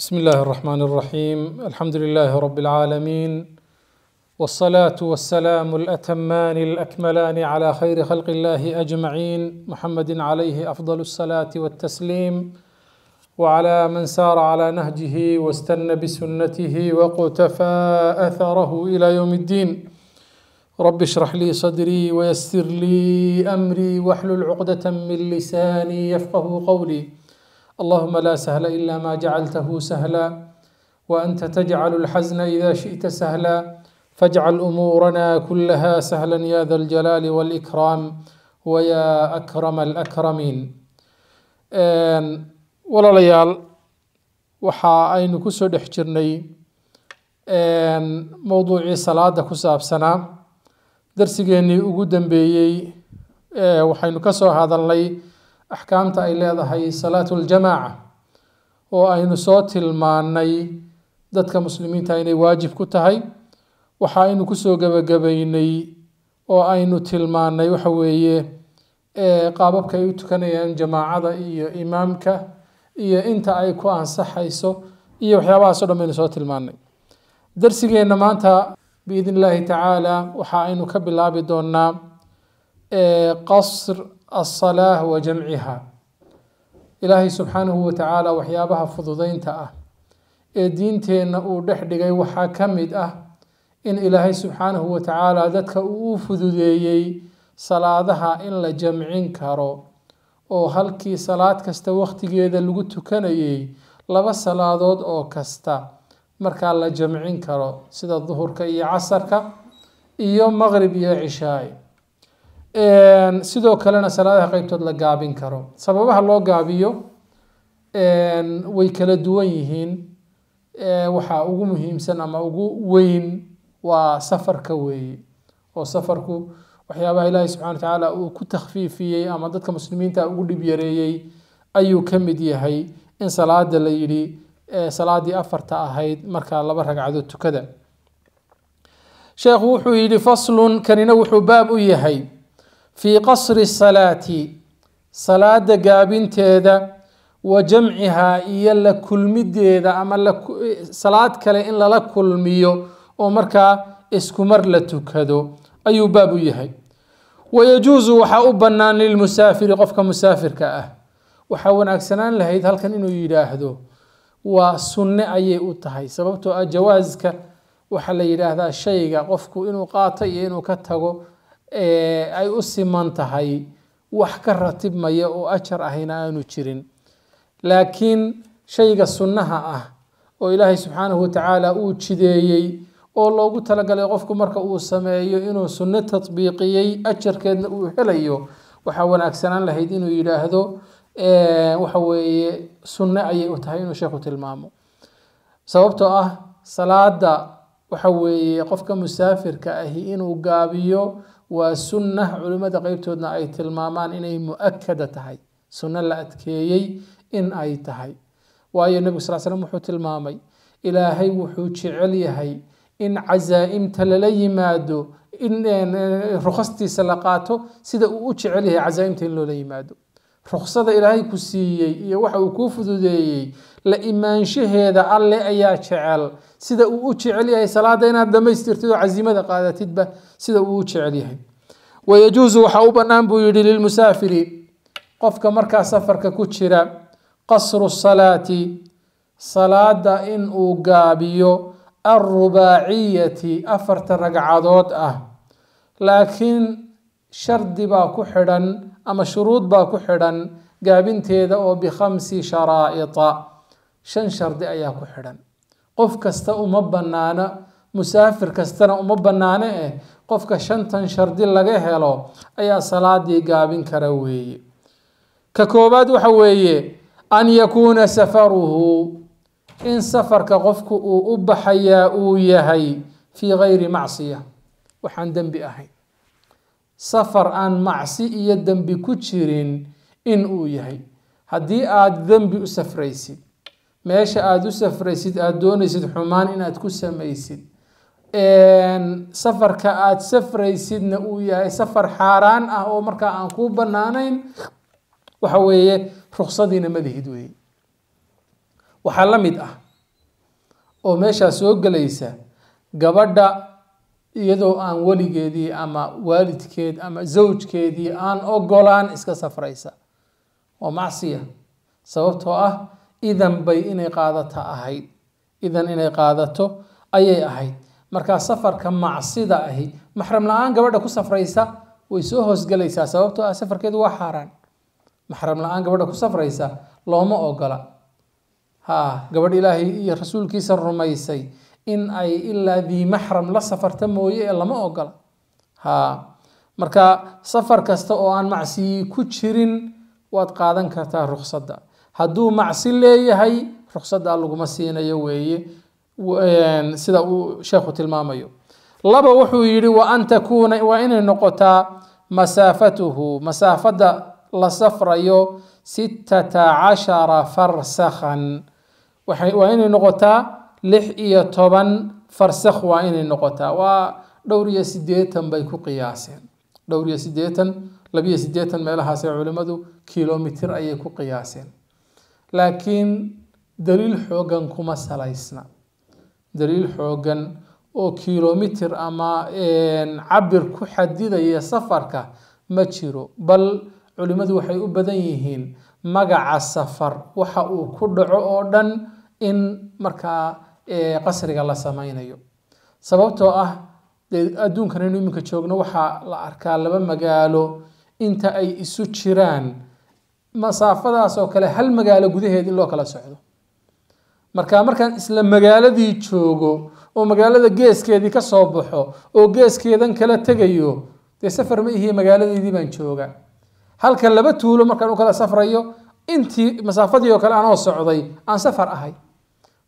بسم الله الرحمن الرحيم الحمد لله رب العالمين والصلاه والسلام الاتمان الاكملان على خير خلق الله اجمعين محمد عليه افضل الصلاه والتسليم وعلى من سار على نهجه واستنى بسنته وقتفى اثره الى يوم الدين رب اشرح لي صدري ويسر لي امري واحلل عقده من لساني يفقه قولي اللهم لا سهل الا ما جعلته سهلا وانت تجعل الحزن اذا شئت سهلا فاجعل امورنا كلها سهلا يا ذا الجلال والاكرام ويا اكرم الاكرمين ولا ليال وحا اين كسود احجرني موضوع صلاة كساب سنة درسي جاني اقودن بيي وحين كسو هذا اللي axkaamta ay leedahay salaatu aljamaaca oo aynu soo tilmaanay dadka muslimiinta inay waajib ku tahay waxa aynu kusoo gebagabaynay oo aynu tilmaanay waxa weeye qaababka ay u tukanayaan jamaacada iyo imaamka iyo inta ay ku ansaxayso iyo waxyaabahaasoo dhan baynu soo tilmaanay darsigeenna maanta biidni illaahi tacaala waxa aynu ka bilaabi doonaa qasr alsalaah wa jamciha ilaahay subxaanahu watacaala waxyaabaha fududeynta ah ee diinteenna uu dhex dhigay waxaa ka mid ah in ilaahay subxaanahu watacaala dadka uu u fududeeyey salaadaha in la jamcin karo oo halkii salaad kasta waqtigeeda lagu tukanayay laba salaadood oo kasta markaa la jamcin karo sida duhurka iyo casarka iyo maqrib iyo cishaay Ehm, sidoo kalena salaadaha qeybtood la gaabin karo sababaha loo gaabiyo ehm, way kala duwan yihiin ehm, waxaa ugu muhiimsan ama ugu weyn waa safarka weeye oo safarku waxyaabaha ilaahay subxana watacaala uu ku takhfiifiyey ama dadka muslimiinta ugu dhib yareeyey ayuu ka mid yahay in salaada la yidhi salaadii afarta ahayd markaa laba ragcadood tukada sheekhu wuxuu yidhi faslun kanina wuxuu baab u yahay fii qasri salaati salaada gaabinteeda wa jamcihaa iyo la kulmideeda ama salaad kale in lala kulmiyo oo markaa iskumar la tukado ayuu baab u yahay wayajuusu waxaa u bannaan lilmusaafiri qofka musaafirka ah waxaa wanaagsanaan lahayd halkan inuu yidhaahdo waa sunne ayay u tahay sababtoo ah jawaaska waxaa la yidhaahdaa shayga qofku inuu qaato iyo inuu ka tago ay u siman tahay wax ka ratibmaya oo ajar ahayna aanu jirin laakiin shayga sunnaha ah oo ilaahay subxaanahu watacaala uu jideeyey oo loogu talagalay qofku marka uu sameeyo inuu sunno tadbiiqiyey ajarkeedna uu helayo waxaa wanaagsanaan lahayd inuu yidhaahdo waxa weeye sunno ayay u tahay inuu sheekhu tilmaamo sababtoo ah salaada waxa weeye qofka musaafirka ahi inuu gaabiyo waa sunna culimmada qeybtoodna ay tilmaamaan inay mu-akada tahay sunno la adkeeyey in ay tahay waayo nebigu sal slm wuxuu tilmaamay ilaahay wuxuu jecel yahay in casaa'imta lala yimaado in eh, ruqastiisa la qaato sida uu u jecel yahay casaaimta in loola yimaado ruksada ilaahay ku siiyey iyo waxa uu kuu fududeeyey la imaanshaheeda alle ayaa jecel sida uu u jecel yahay salaada inaad dhammaystirtid oo casimada qaadatidba sida uu u jecel yahay wayajuusu waxaa u bannaan buu yihi lilmusaafiri qofka markaa safarka ku jira qasru salaati salaada in uu gaabiyo alrubaaciyati afarta ragcadood ah laakiin shardi baa ku xidhan ama shuruud baa ku xidhan gaabinteeda oo bikhamsi sharaa'ita shan shardi ayaa ku xidhan qof kasta uma bannaana musaafir kastana uma bannaano eh qofka shantan shardi laga helo ayaa salaadii gaabin kara weeye ka koowaad waxa weeye an yakuuna safaruhu in safarka qofku uu u baxayaa uu yahay fii kayri macsiya waxaan dembi ahayn safar aan macsi iyo dembi ku jirin in uu yahay haddii aad dembi u safraysid meesha aada u safraysid aada doonaysid xumaan inaad ku samaysid safarka aada safraysidna uu yahay safar xaaraan ah oo markaa aan kuu bannaanayn waxa weeye ruksadiina madihid weeye waxaa la mid ah oo meeshaa soo gelaysa gabadha iyadoo aan weligeedii ama waalidkeed ama zawjkeedii aan ogolaan iska safraysa waa macsiya sababtoo ah idan bay inay qaadata ahayd idan inay qaadato ayay ahayd markaa safarka macsida ahi maxram la-aan gabadha ku safraysa way soo hoosgelaysaa sababtoo ah safarkeedu waa xaaraan maxram la-aan gabadha ku safraysa looma ogola ha gabadh ilaahay iyo rasuulkiisa rumaysay in ay ilaa dii maxram la safarta mooye ee lama ogola ha marka safar kasta oo aan macsiyi ku jirin waad qaadan kartaa ruqsadda hadduu macsi leeyahay ruqsaddaa laguma siinayo weeye sida uu sheekhu tilmaamayo laba wuxuu yidhi waan takuuna waa inay noqotaa masaafatuhu masaafada la safrayo sittata cashara farsakhan waa inay noqotaa lix iyo toban farsakh waa inay noqotaa waa dhowr iyo siddeetan bay ku qiyaaseen dhowr iyo siddeetan labiyo siddeetan meelahaase culimmadu kilomitir ayay ku qiyaaseen laakiin daliil xooggan kuma salaysna daliil xooggan oo kilomitr ama cabir ku xadidaya safarka ma jiro bal culimmadu waxay u badan yihiin magaca safar waxa uu ku dhaco oo dhan in markaa ee qasriga la sameynayo sababtoo ah inu iminka joogno waxaa la arkaa laba magaalo inta ay isu jiraan masaafadaasoo kale hal magaalo gudaheed in loo kala socdo marka markaan isla magaaladii joogo oo magaalada geeskeedii ka soo baxo oo geeskeedan kala tegayo dee safar ma ihi magaaladeedii baan jooga halka laba tuulo markaan u kala safrayo intii masaafadii oo kale anoo socday aan safar ahay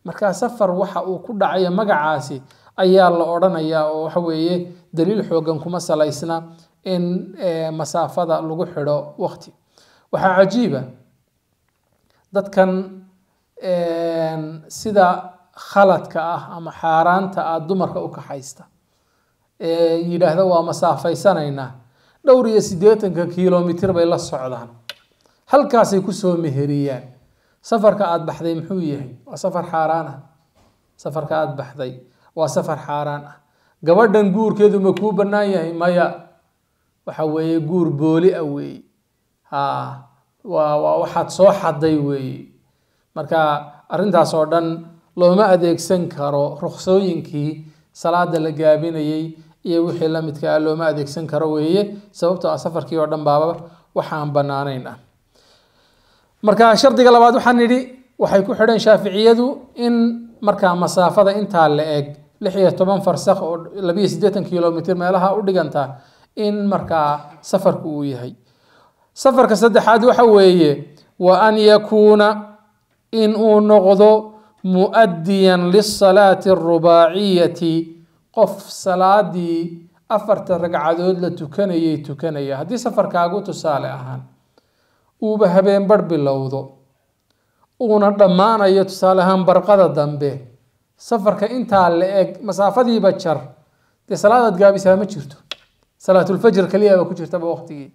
markaa safar waxa uu ku dhacayo magacaasi ayaa la odhanayaa oo waxa weeye daliil xooggan kuma salaysna in eh, masaafada lagu xidho waqti waxaa cajiiba dadkan eh, sida khaladka ah ama xaaraanta ah dumarka u kaxaysta eh, yidhaahda waa masaafaysanaynaa dhowr iyo siddeetanka kiilomitir bay la socdaan halkaasay kusoo meheriyaan safarka aada baxday muxuu yahay waa safar xaaraan ah safarka aada baxday waa safar xaaraan ah gabadhan guurkeedu ma kuu bannaan yahay maya waxa weeye guur booli a ah weeye ha waa waa waxaad soo xaday weeye marka arrintaas dhan looma adeegsan karo ruqsooyinkii salaada la gaabinayey iyo wixii la midka ah looma adeegsan karo weeye sababtoo ah safarkii oo dhan baaba waxaan bannaanayn ah marka shardiga labaad waxaan nidhi waxay ku xidheen shaaficiyadu in markaa masaafada intaa la eg lix iyo toban farsakh oo labiyo siddeetan kilomitr meelaha u dhiganta in markaa safarku uu yahay safarka saddexaad waxa weeye wa an yakuuna in uu noqdo mu'adiyan lisalaati arubaaciyati qof salaadii afarta ragcadood la tukanayay tukanaya haddii safarkaagu tusaale ahaan uuba habeenbar bilowdo uuna dhammaanayo tusaale ahaan barqada dambe safarka intaa la eg masaafadiiba jar dee salaad aad gaabisaa ma jirto salaatulfajr keliyaaba ku jirtaba waqtigii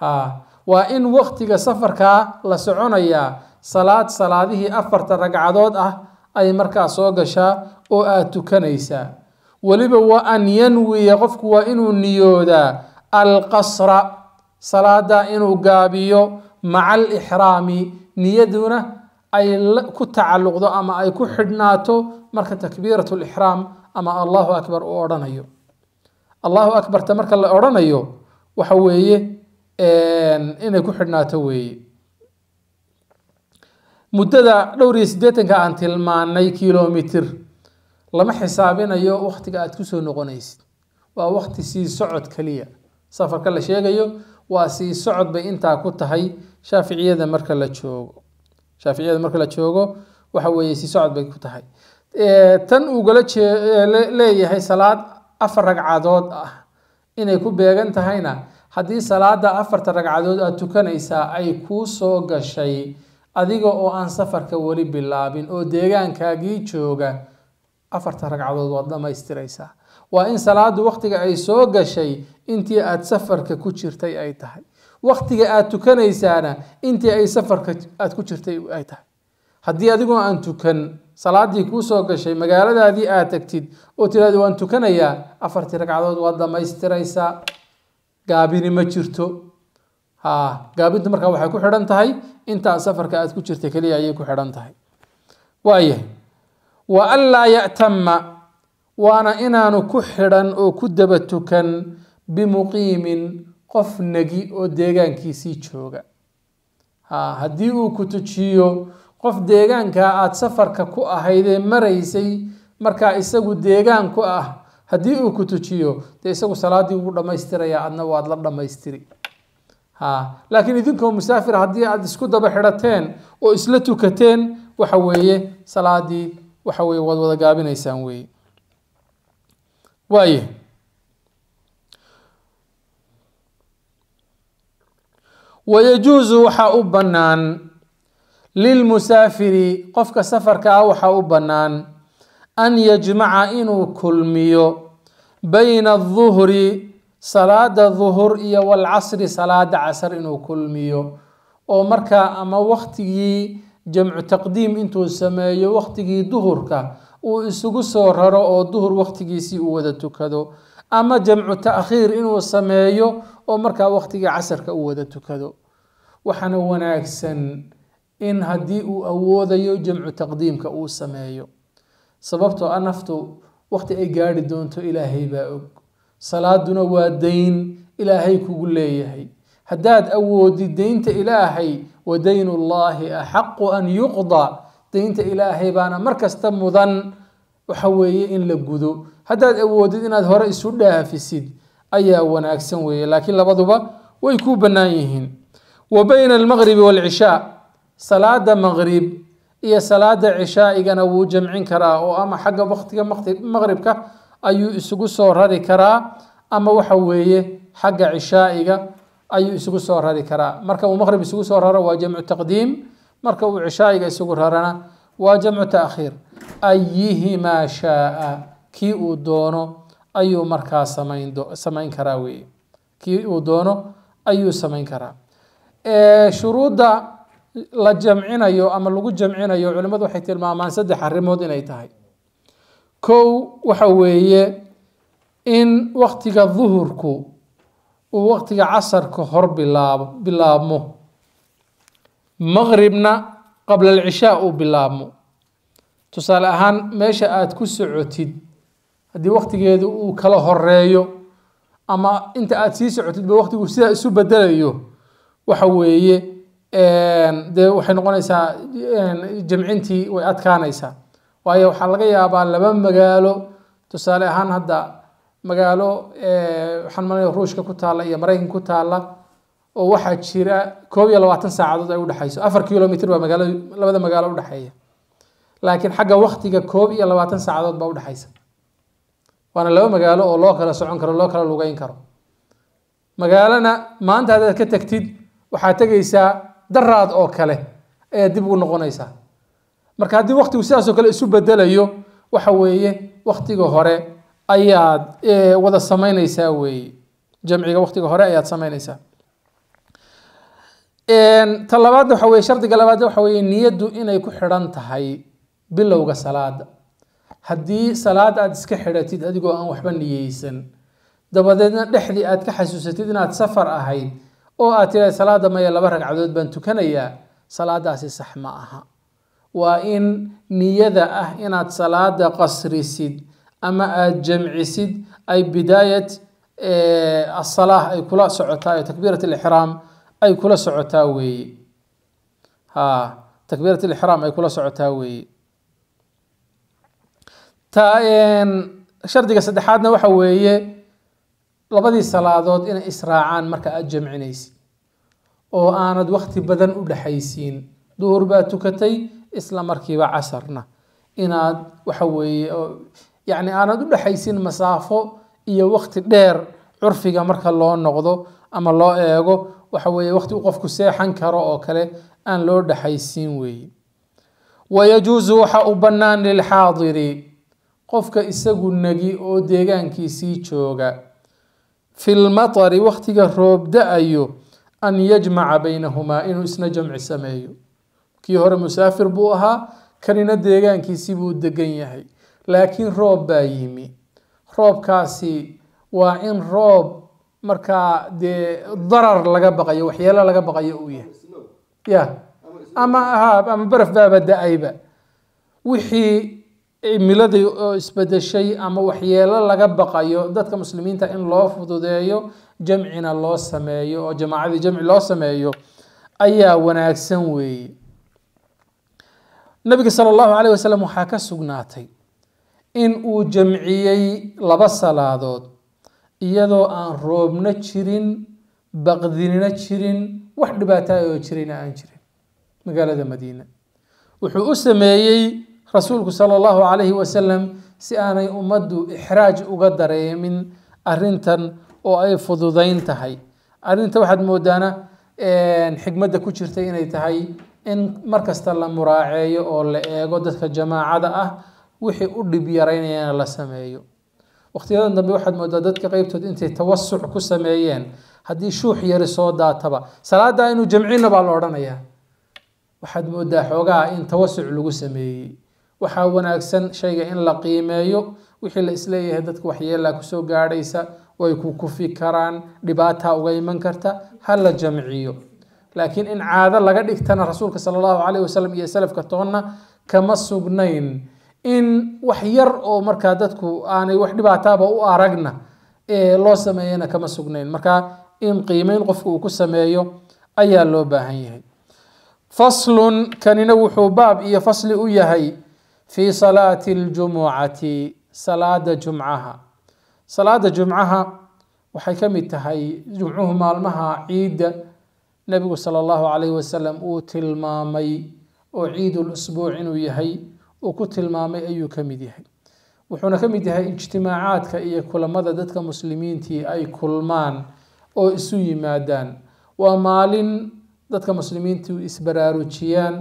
haa waa in waqtiga safarkaa la soconayaa salaad salaadihii afarta ragcadood ah ay markaa soo gashaa oo aad tukanaysaa weliba wa an yanwiya qofku waa inuu niyoodaa alqasra salaada inuu gaabiyo maca alixraami niyaduna ay ku tacalluqdo ama ay ku xidhnaato marka takbiirat lixraam ama allahu akbar u odhanayo allahu akbarta marka la odhanayo waxa weeye inay ku xidhnaato weeye muddada dhowr iyo siddeetanka aan tilmaanay kilomitr lama xisaabinayo wakhtiga aad kusoo noqonaysid waa wakhti sii socod keliya safarka la sheegayo waa sii socod bay intaa ku tahay shaaficiyada marka la joogo shaaficiyada marka la joogo waxa weeye sii socod bay ku tahay tan uugala leeyahay salaad afar ragcadood ah inay ku beegan tahayna haddii salaada afarta ragcadood aad tukanaysaa ay kuu soo gashay adiga oo aan safarka weli bilaabin oo deegaankaagii jooga afarta ragcadood waad dhamaystiraysaa waa in salaadu waqtiga ay soo gashay intii aada safarka ku jirtay ay tahay waqtiga aad tukanaysaana intii ay safarka aad ku jirtay ay tahay haddii adigoo aan tukan salaadii soo gashay magaaladaadii aad tagtid oo tiraado waan tukanayaa afartii ragcadood waad dhammaystiraysaa gaabini ma jirto ha gaabintu markaa waxay ku xidhan tahay intaa safarka aad ku jirtay keliya ayay ku xidhan tahay waayahay wa an laa yatama waana inaanu ku xidhan oo ku daba tukan bimuqiimin qof negi oo deegaankiisii jooga haddii uu ku tujiyo qof deegaanka aada safarka ku ahaydee maraysay markaa isagu deegaan ku ah haddii uu ku tujiyo dee isagu salaaddii wuu dhammaystiraya adna waad la dhammaystiri laakiin idinkoo musaafir haddii aada isku daba xidhateen oo isla tukateen waxa weeye salaadii waxa weye waad wada gaabinaysaan weeye waaye wayajuusu waxaa u bannaan lilmusaafiri qofka safarka ah waxaa u bannaan an yajmaca inuu kulmiyo bayna aduhri salaada duhur iyo walcasri salaada casr inuu kulmiyo oo markaa ama waktigii jamcu taqdiim intuu sameeyo waktigii duhurka uu isugu soo raro oo duhur wakhtigiisii uu wada tukado ama jamcu takhiir inuu sameeyo oo markaa wakhtigii casarka uu wada tukado waxaana wanaagsan in haddii uu awoodayo jamcu taqdiimka uu sameeyo sababtoo a ah naftu wakhti ay gaadhi doonto ilaahay baa og salaaduna waa dayn ilaahay kugu leeyahay haddaad awoodid daynta ilaahay wa daynullaahi axaqu an yuqdaa diinta ilaahay baana mar kasta mudan waxa weeye in la gudo haddaad awoodid inaad hore isu dhaafisid ayaa wanaagsan weeye laakiin labaduba way kuu bannaan yihiin wa bayna almaqribi waalcishaa salaada maqrib iyo salaada cishaa'igana wuu jamcin karaa oo ama xagga waqtiga maqribka ayuu isugu soo rari karaa ama waxa weeye xagga cishaa'iga ayuu isugu soo rari karaa marka uu maqrib isugu soo raro waa jamcu taqdiim marka uu cishaayiga isagu rarana waa jamcu taakhiir ayihimaa shaa-a kii uu doono ayuu markaa samayn samayn karaa weeye kii uu doono ayuu samayn karaa shuruudda la jamcinayo ama lagu jamcinayo culimmadu waxay tilmaamaan saddex arrimood inay tahay kow waxa weeye in waktiga duhurku uu waktiga casarka hor bilaabo bilaabmo maqribna qabla alcishaa uu bilaabmo tusaale ahaan meesha aada ku socotid haddii waktigeedu uu kala horeeyo ama inta aada sii socotidba waqtigu sidaa isu bedelayo waxa weeye dee waxay noqonaysaa jamcintii way adkaanaysaa waayo waxaa laga yaabaa laba magaalo tusaale ahaan hadda magaalo waxaan malaya ruushka ku taalla iyo maraykanka ku taalla oo waxaa jira koob iyo labaatan saacadood ay udhexayso afar kilomitr baa magaala labada magaalo udhexeeya laakiin xagga waktiga koob iyo labaatan saacadood baa udhexaysa waana laba magaalo oo loo kala socon karo loo kala lugeyn karo magaalana maanta haddaad ka tagtid waxaad tegaysaa daraad oo kale ayaad dib ugu noqonaysaa marka haddii waktigu sidaasoo kale isu bedelayo waxa weeye waktiga hore ayaad wada samaynaysaa weeye jamciga waktiga hore ayaad samaynaysaa ta labaad waxa weye shardiga labaad waxa weye niyaddu inay ku xidhan tahay bilowga salaada haddii salaad aada iska xidhatid adigoo aan waxba niyeysan dabadeedna dhexdii aada ka xasuusatid inaad safar ahayd oo aad tiraad salaada maya laba ragcadood baan tukanayaa salaadaasi sax ma aha waa in niyada ah inaad salaada qasrisid ama aada jamcisid ay bidaayat asalaah ay kula socotaa oo takbiirat alixraam ay kula socotaa weeye ha takbiirat lixraam ay kula socotaa weeye ta shardiga saddexaadna waxa weeye labadii salaadood inay israacaan marka aada jamcinaysid oo aanad wakti badan u dhexaysiin duhur baa tukatay isla markiiba casarna inaad waxa weeye yacni aanad u dhexaysiin masaafo iyo wakti dheer curfiga marka loo noqdo ama loo eego waxa weeye waqti uu qofku seexan karo oo kale aan loo dhexaysiin weeye wayajuusu waxa u bannaan lilxaadiri qofka isagu nagi oo deegaankiisii jooga fi lmatari waqtiga roob da-ayo an yajmaca baynahumaa inuu isna jamci sameeyo kii hore musaafir buu ahaa kanina deegaankiisii buu degan yahay laakiin roob baa yimi roobkaasi waa in roob marka dee darar laga baqayo waxyeelo laga baqayo uu yahay ya ama haab ama baraf baaba da-ayba wixii oo isbedeshay ama waxyeelo laga baqayo dadka muslimiinta in loo fududeeyo jamcina loo sameeyo oo jamaacadii jamci loo sameeyo ayaa wanaagsan weeye nabiga sala allahu caleyh wasalam waxaa ka sugnaatay in uu jamciyey laba salaadood iyadoo aan roobna jirin baqdinina jirin wax dhibaataah oo jirayna aan jirin magaalada madiina wuxuu u sameeyey rasuulku sala allahu calayhi wasalam si aanay ummaddu ixraaj uga dareemin arrintan oo ay fududayn tahay arrinta waxaad moodaana xigmadda ku jirtay inay tahay in mar kasta la muraaceeyo oo la eego dadka jamaacada ah wixii u dhib yaraynayana la sameeyo wakhtiyadan dambe waxaad moodaa dadka qeybtood intay tawasuc ku sameeyeen haddii shuux yari soo daataba salaaddaa inuu jamcina baa la odhanayaa waxaad moodaa xoogaha in tawasuc lagu sameeyey waxaa wanaagsan shayga in la qiimeeyo wixii la isleeyahay dadka waxyeelaa kusoo gaadhaysa way ku kufi karaan dhibaataa uga iman karta ha la jamciyo laakiin in caado laga dhigtana rasuulka sala allahu caleyhi wasalam iyo salafka toonna kama sugnayn in wax yar oo markaa dadku aanay wax dhibaataaba u aragna ee loo sameeyana kama sugnayn markaa in qiimeyn qofka uu ku sameeyo ayaa loo baahan yahay faslun kanina wuxuu baab iyo fasli u yahay fii salaati اljumucati salaada jumcaha salaada jumcaha waxay ka mid tahay jumcuhu maalmaha ciidda nebigu salى اllahu alayh wasalam uu tilmaamay oo ciid اlsbuuc inuu yahay uu ku tilmaamay ayuu ka mid yahay wuxuuna ka mid yahay ijtimaacaadka iyo kulamada dadka muslimiintii ay kulmaan oo isu yimaadaan waa maalin dadka muslimiintu isbaraarujiyaan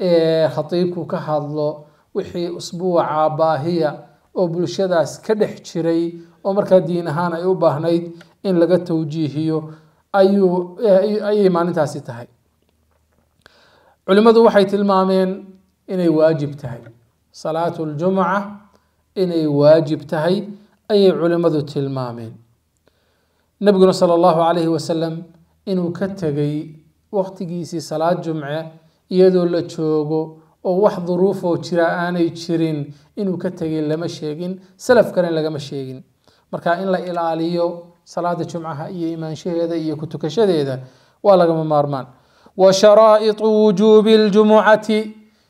ee khatiibku ka hadlo wixii usbuuca baahiya oo bulshadaas ka dhex jiray oo markaa diin ahaan ay u baahnayd in laga towjiihiyo ayuu ayay maalintaasi tahay culimmadu waxay tilmaameen إني واجب تهي صلاة الجمعة إني واجب تهي أي علماء تلمامين نبقنا صلى الله عليه وسلم إنو كتغي وقت جيسي صلاة جمعة يدو لتشوغو أو واحد ظروفه وشراء تشيرين إنو كتغي لما شيغين سلف كرين لما شيغين مركا إن لا إلا صلاة جمعة هي إيه إيمان شهيدة إيه كتوك شديدة وشرائط وجوب الجمعة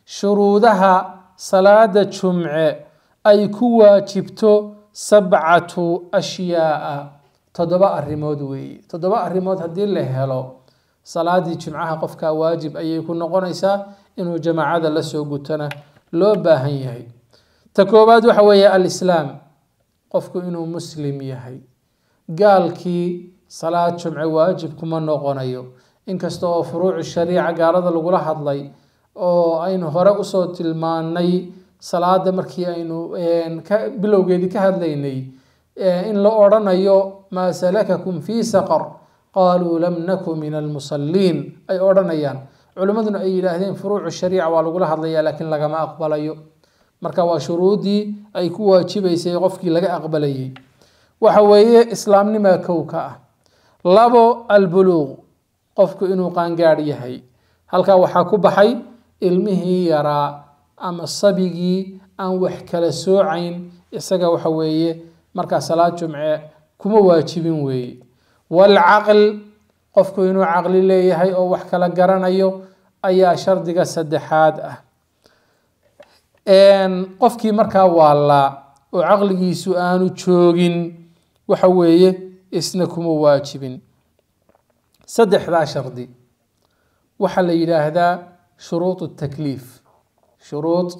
shuruudaha salaada jumce ay ku waajibto sabcatu ashyaaa toddoba arrimood weeye toddoba arrimood haddii la helo salaadii jumcaha qofkaa waajib ayay ku noqonaysaa inuu jamaacada la soo gutona loo baahan yahay ta koowaad waxa weeye alislaam qofku inuu muslim yahay gaalkii salaad jumce waajib kuma noqonayo inkasta oo furuucu shariica gaalada lagula hadlay oo aynu hore usoo tilmaanay salaada markii aynu bilowgeedii ka hadlaynay in la odhanayo maa salakakum fii saqar qaaluu lam naku min almusalliin ay odhanayaan culimmaduna ay yidhaahdeen furuucu shariica waa lagula hadlayaa laakiin lagama aqbalayo marka waa shuruudii ay ku waajibaysay qofkii laga aqbalayay waxa weeye islaamnimaa kow ka ah labo albuluuq qofku inuu qaangaadh yahay halkaa waxaa ku baxay ilmihii yaraa ama sabigii aan wax kala soocayn isaga waxa weeye markaa salaad jumce kuma waajibin weeye waalcaql qofku inuu caqli leeyahay oo wax kala garanayo ayaa shardiga saddexaad ah qofkii markaa waallaa oo caqligiisu aanu joogin waxa weeye isna kuma waajibin saddexdaa shardi waxaa la yidhaahdaa shuruud takliif shuruud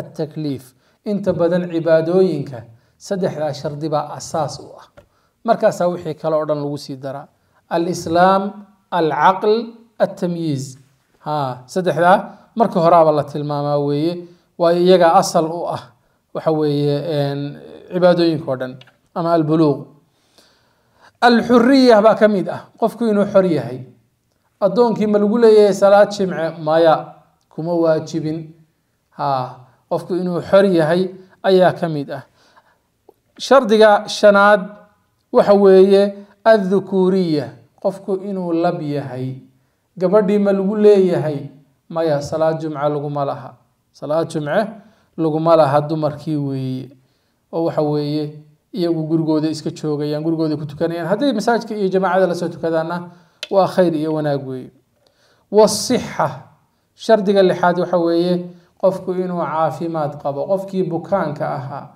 الtakliif inta badan cibaadooyinka saddexdaa shardi baa asaas u ah markaasaa wixii kale oo dhan lagu sii daraa alislaam alcaql altamyiiz ha saddexdaa marka horaaba la tilmaamaa weeye waayo iyagaa asal u ah waxa weeye cibaadooyinka o dhan ama albuluuq alxuriya baa ka mid ah qofku inuu xor yahay addoonkii ma lagu leeyahay salaad jimce maya kuma waajibin ha qofku inuu xor yahay ayaa ka mid ah shardiga shanaad waxa weeye adhukuuriya qofku inuu lab yahay gabadhii ma lagu leeyahay maya salaad jumce laguma laha salaad jumce laguma laha dumarkii weeye oo waxa weeye iyagu gurigooda iska joogayaan gurigooda ku tukanayaan hadday masaajidka iyo jamaacada lasoo tukadaana waa khayr iyo wanaag weeye wasixa shardiga lixaad waxa weeye qofku inuu caafimaad qabo qofkii bukaanka ahaa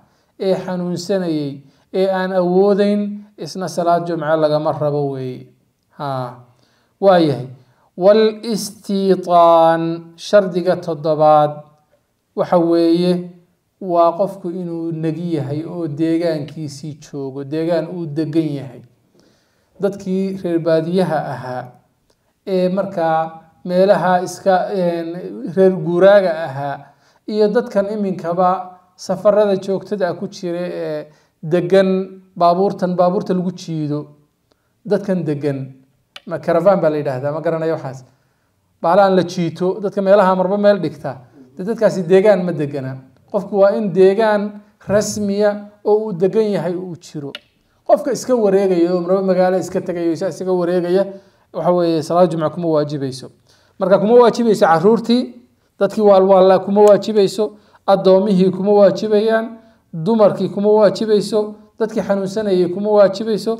ee xanuunsanayey ee aan awoodeyn isna salaad jumco lagama rabo weeye ha waayahay walistiitaan shardiga toddobaad waxa weeye waa qofku inuu nagi yahay oo deegaankiisii joogo deegaan uu degan yahay dadkii reer baadiyaha ahaa ee markaa meelaha iska reer guuraaga ahaa iyo dadkan iminkaba safarada joogtada ku jira ee degan baabuurtan baabuurta lagu jiido dadkan degan makaravan baa la yidhaahdaa ma garanaya waxaas baalahan la jiito dadka meelaha marba meel dhigta de dadkaasi deegaan ma degana qofku waa in deegaan rasmiya oo uu degan yahay uu jiro qofka iska wareegaya marba magaalo iska tegay isaga wareegaya waxa weye salaada jumca kuma waajibayso marka kuma waajibayso caruurtii dadkii waalwaallaa kuma waajibayso addoomihii kuma waajibayaan dumarkii kuma waajibayso dadkii xanuunsanayay kuma waajibayso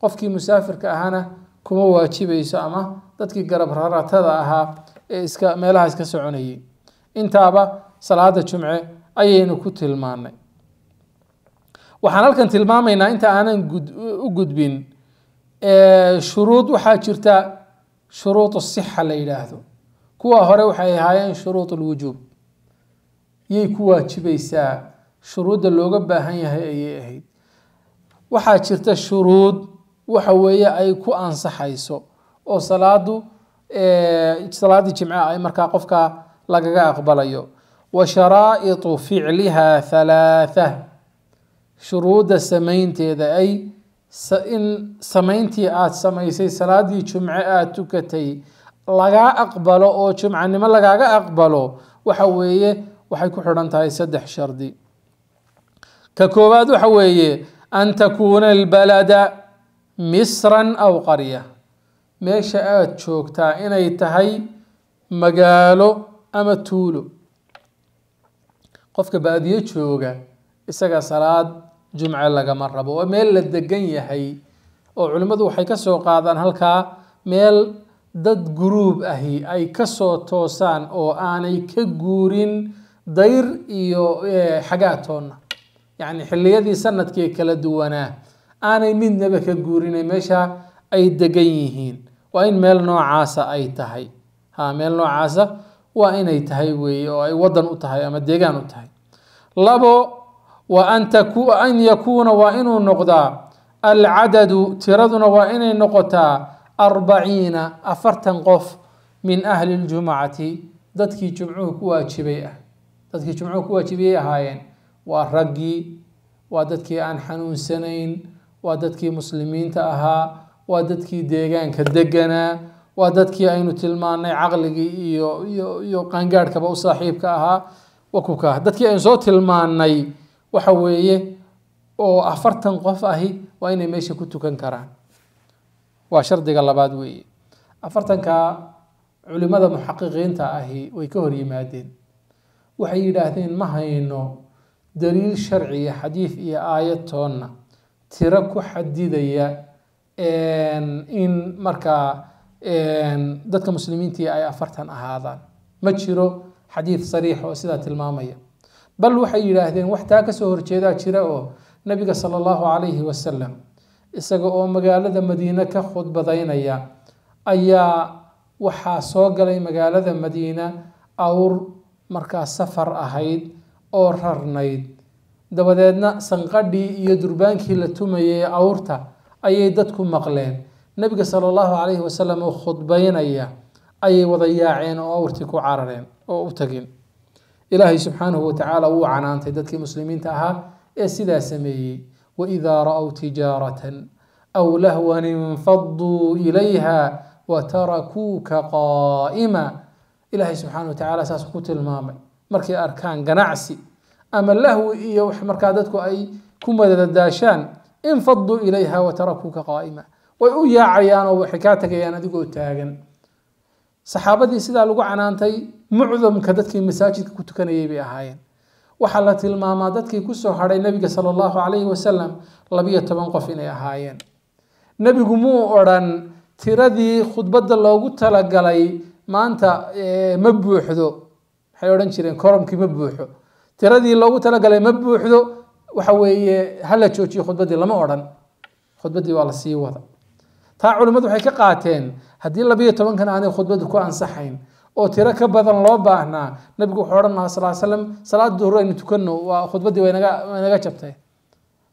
qofkii musaafirka ahaana kuma waajibayso ama dadkii garab raratada ahaa ee iska meelaha iska soconayay intaaba salaada jumce ayaynu ku tilmaanay waxaan halkan tilmaamaynaa inta aanan u gudbin shuruud waxaa jirta shuruud sixa la yidhaahdo kuwa hore waxay ahaayeen shuruud lwujuub yay ku waajibaysaa shuruudda looga baahan yahay ayay ahayd waxaa jirta shuruud waxa weeye ay ku ansaxayso oo salaadu salaadii jimca ay markaa qofka lagaga aqbalayo wa sharaa'idu ficliha halaatha shuruudda samaynteeda ay in samayntii aada samaysay salaadii jumce aada tukatay lagaa aqbalo oo jumcanimo lagaaga aqbalo waxa weeye waxay ku xidhan tahay saddex shardi ka koowaad waxa weeye an takuuna albalada misran aw qarya meesha aada joogtaa inay tahay magaalo ama tuulo qofka baadiyo jooga isaga salaad jumce lagama rabo waa meel la degan yahay oo culimmadu waxay ka soo qaadaan halkaa meel dad guruub ahi ay kasoo toosaan oo aanay ka guurin dayr iyo eh, xagaatoonna yacni xilliyadii sanadkii kala duwanaa aanay midnaba ka guurinay meesha ay degan yihiin waa in meel noocaasa ay tahay ha meel noocaasa waa inay tahay weeye oo ay waddan u tahay ama deegaan u tahay labo an yakuuna waa inuu noqdaa alcadadu tiraduna waa inay noqotaa arbaciina afartan qof min ahli ljumcati dadkii jumcuhu ku waajibay ah dadkii jumcuhu ku waajibiyay ahaayeen waa raggii waa dadkii aan xanuunsanayn waa dadkii muslimiinta ahaa waa dadkii deegaanka deganaa waa dadkii aynu tilmaanay caqligii iyo iyo iyo qaangaadhkaba u saaxiibka ahaa wa dadkii aynu soo tilmaanay waxa weeye oo afartan qof ahi waa inay meesha ku tukan karaan waa shardiga labaad weeye afartanka culimada muxaqiqiinta ahi way ka hor yimaadeen waxay yidhaahdeen ma hayno daliil sharciya xadiid iyo aayad toonna tiro ku xadidaya in markaa dadka muslimiintii ay afartan ahaadaan ma jiro xadiid sariix oo sidaa tilmaamaya bal waxay yidhaahdeen wax taa kasoo horjeedaa jira oo nabiga sala allahu calayhi wasalam isaga oo magaalada madiine ka khudbadaynaya ayaa waxaa soo galay magaalada madiine awr markaa safar ahayd oo rarnayd dabadeedna sanqadhii iyo durbaankii la tumayay ee awrta ayay dadku maqleen nabiga sala allahu calayhi wasalam oo khudbaynaya ayay wada yaaceen oo awrtii ku carareen oo u tagin ilaahay subxaanahu watacaala wuu canaantay dadkii muslimiinta ahaa ee sidaa sameeyey waidaa ra-w tijaaratan aw lahwan infaduu ilayha watarakuuka qaa'ima ilaahay subxaanahu watacaala saasuu ku tilmaamay markay arkaan ganacsi ama lahwi iyo wax markaa dadku ay ku madadadaashaan infaduu ilayha watarakuuka qaa'ima way u yaacayaan oo waxay kaa tegayaan adigoo taagan saxaabadii sidaa lagu canaantay mucdamka dadkii masaajidka ku tukanayay bay ahaayeen waxaa la tilmaamaa dadkii kusoo hadhay nebiga sala allahu calayhi wasalam labiyo toban qof inay ahaayeen nebigu muu odrhan tiradii khudbadda loogu talagalay maanta eh, ma buuxdo maxay odhan jireen koromkii ma buuxo tiradii loogu talagalay ma buuxdo waxa weeye ha la joojiyo khudbaddii lama odhan khudbaddii waa la sii wada taa culimmadu waxay ka qaateen haddii labiyo tobankan aanay khudbadu ku ansaxayn oo tiro ka badan loo baahnaa nabigu wuxuu odhan lahaa sal slam salaada duhur aynu tukano waa khudbaddii wanaga jabtay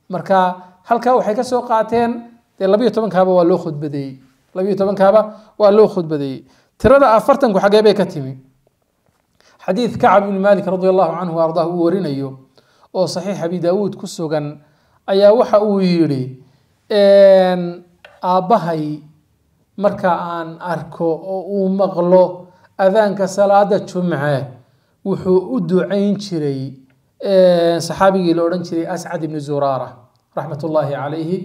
marka halkaa waxay kasoo qaateen dee labiyo tobankaaba waa loo khudbadeeyey labiyo tobankaaba waa loo khudbadeeyey tirada afartanku xagee bay ka timi xadiid kacab ibni malik radi allahu canhu ardaah uu warinayo oo saxiix abi daawuud ku sugan ayaa waxa uu yidhi aabbahay marka aan arko oo uu maqlo adaanka salaada jumce wuxuu u ducayn jiray saxaabigii la odhan jiray ascad ibni zuraara raxmat ullaahi calayhi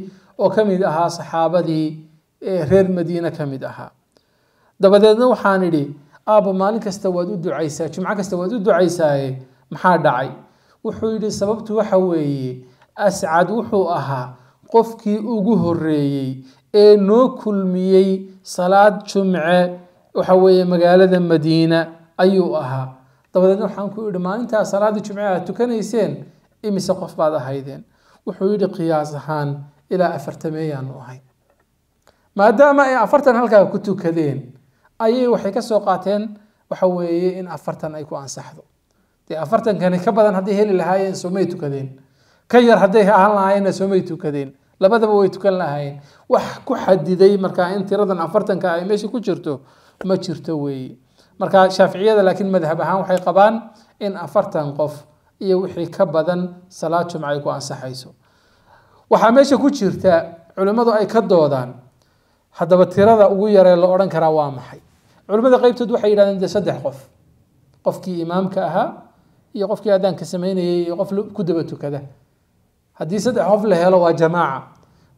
oo ka mid ahaa saxaabadii reer madiine ka mid ahaa dabadeedna waxaan idhi aabba maalin kasta waad u ducaysaa jumco kasta waad u ducaysaaye maxaa dhacay wuxuu yidhi sababtu waxa weeye ascad wuxuu ahaa qofkii ugu horreeyey ee noo kulmiyey salaad jumce waxa weeye magaalada madiina ayuu ahaa dabadeed waxaan ku idhi maalintaa salaada jumce aad tukanayseen imise qof baad ahaydeen wuxuu yidhi qiyaas ahaan ilaa afartameeyaanu ahay maadaama ay afartan halkaa ku tukadeen ayay waxay ka soo qaateen waxa weeye in afartan ay ku ansaxdo dee afartankani ka badan hadday heli lahaayeen somay tukadeen ka yar hadday ahaan lahaayeenna soomay tukadeen labadaba way tukan lahayn wax ku xadiday markaa in tiradan afartanka ay meesha ku jirto ma jirto weeye marka shaaficiyada laakiin madhab ahaan waxay qabaan in afartan qof iyo wixii ka badan salaad jumca ay ku ansaxayso waxaa meesha ku jirta culimmadu ay ka doodaan haddaba tirada ugu yaree la odhan karaa waa maxay culimmada qeybtood waxay yidhahdeen de saddex qof qofkii imaamka ahaa iyo qofkii addaanka sameynayay iyo qof ku daba tukada haddii saddex qof la helo waa jamaaca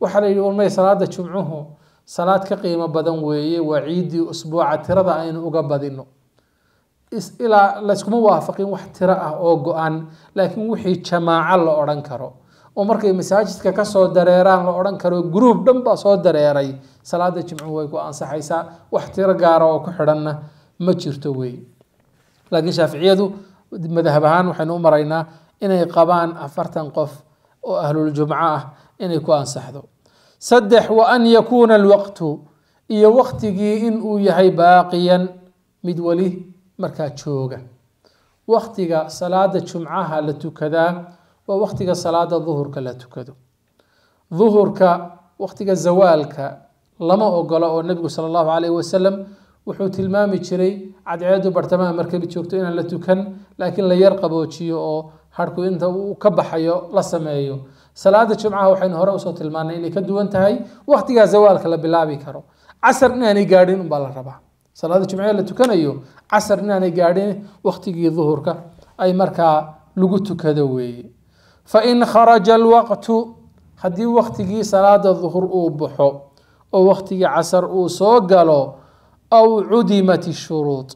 waxaa la yidhi warmay salaada jumcuhu salaad ka qiimo badan weeye waa ciidii usbuuca tirada aynu uga badino ilaa layskuma waafaqin wax tiro ah oo go-an laakiin wixii jamaaco la odhan karo oo markay masaajidka kasoo dareeraan la odhan karo gruub dhan baa soo dareeray salaada jimcuhu way ku ansaxaysaa wax tiro gaara oo ku xidhanna ma jirto wey laakiin shaaficiyadu madhab ahaan waxaynu u maraynaa inay qabaan afartan qof oo ahlulجumca ah inay ku ansaxdo saddex waan yakuuna اlwaqtu iyo waktigii in uu yahay baaqiyan mid weli markaa jooga waktiga salaada jumcaha la tukadaa waa waktiga salaada duhurka la tukado duhurka waktiga zawaalka lama ogola oo nebigu sala allahu calayhi wasalam wuxuu tilmaami jiray cadceedu bartamaha markay joogto inaan la tukan laakiin la yar qaboojiyo oo harhkudinta uu ka baxayo la sameeyo salaada jimcaha waxaynu hore usoo tilmaanay inay ka duwan tahay waqtigaa zawaalka la bilaabi karo casar inaanay gaadhin unbaa la rabaa salaada jimciga la tukanayo casar inaanay gaadhin waqtigii duhurka ay markaa lagu tukado weeye fain kharaja alwaqtu haddii waqtigii salaada duhur uu baxo oo waqtigii casar uu soo galo aw cudimat ishuruud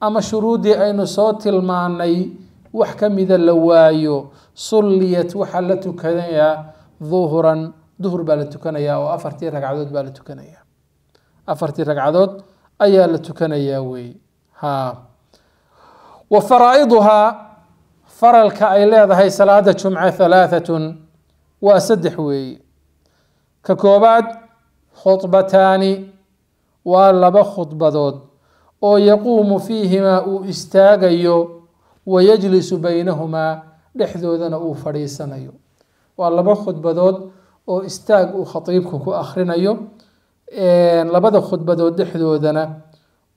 ama shuruuddii aynu soo tilmaanay wax ka mida la waayo sulliyat waxaa la tukanayaa duhran duhur baa la tukanayaa oo afartii ragcadood baa la tukanayaa afartii ragcadood ayaa la tukanayaa weeye ha wa faraa'iduhaa faralka ay leedahay salaada jumca halaaatun waa saddex weeye ka koobaad khudbataani waa laba khudbadood oo yaquumu fiihimaa uu istaagayo wa yajlisu baynahumaa dhexdoodana uu fadhiisanayo waa laba khudbadood oo istaag uu khatiibku ku akhrinayo labada khudbadood dhexdoodana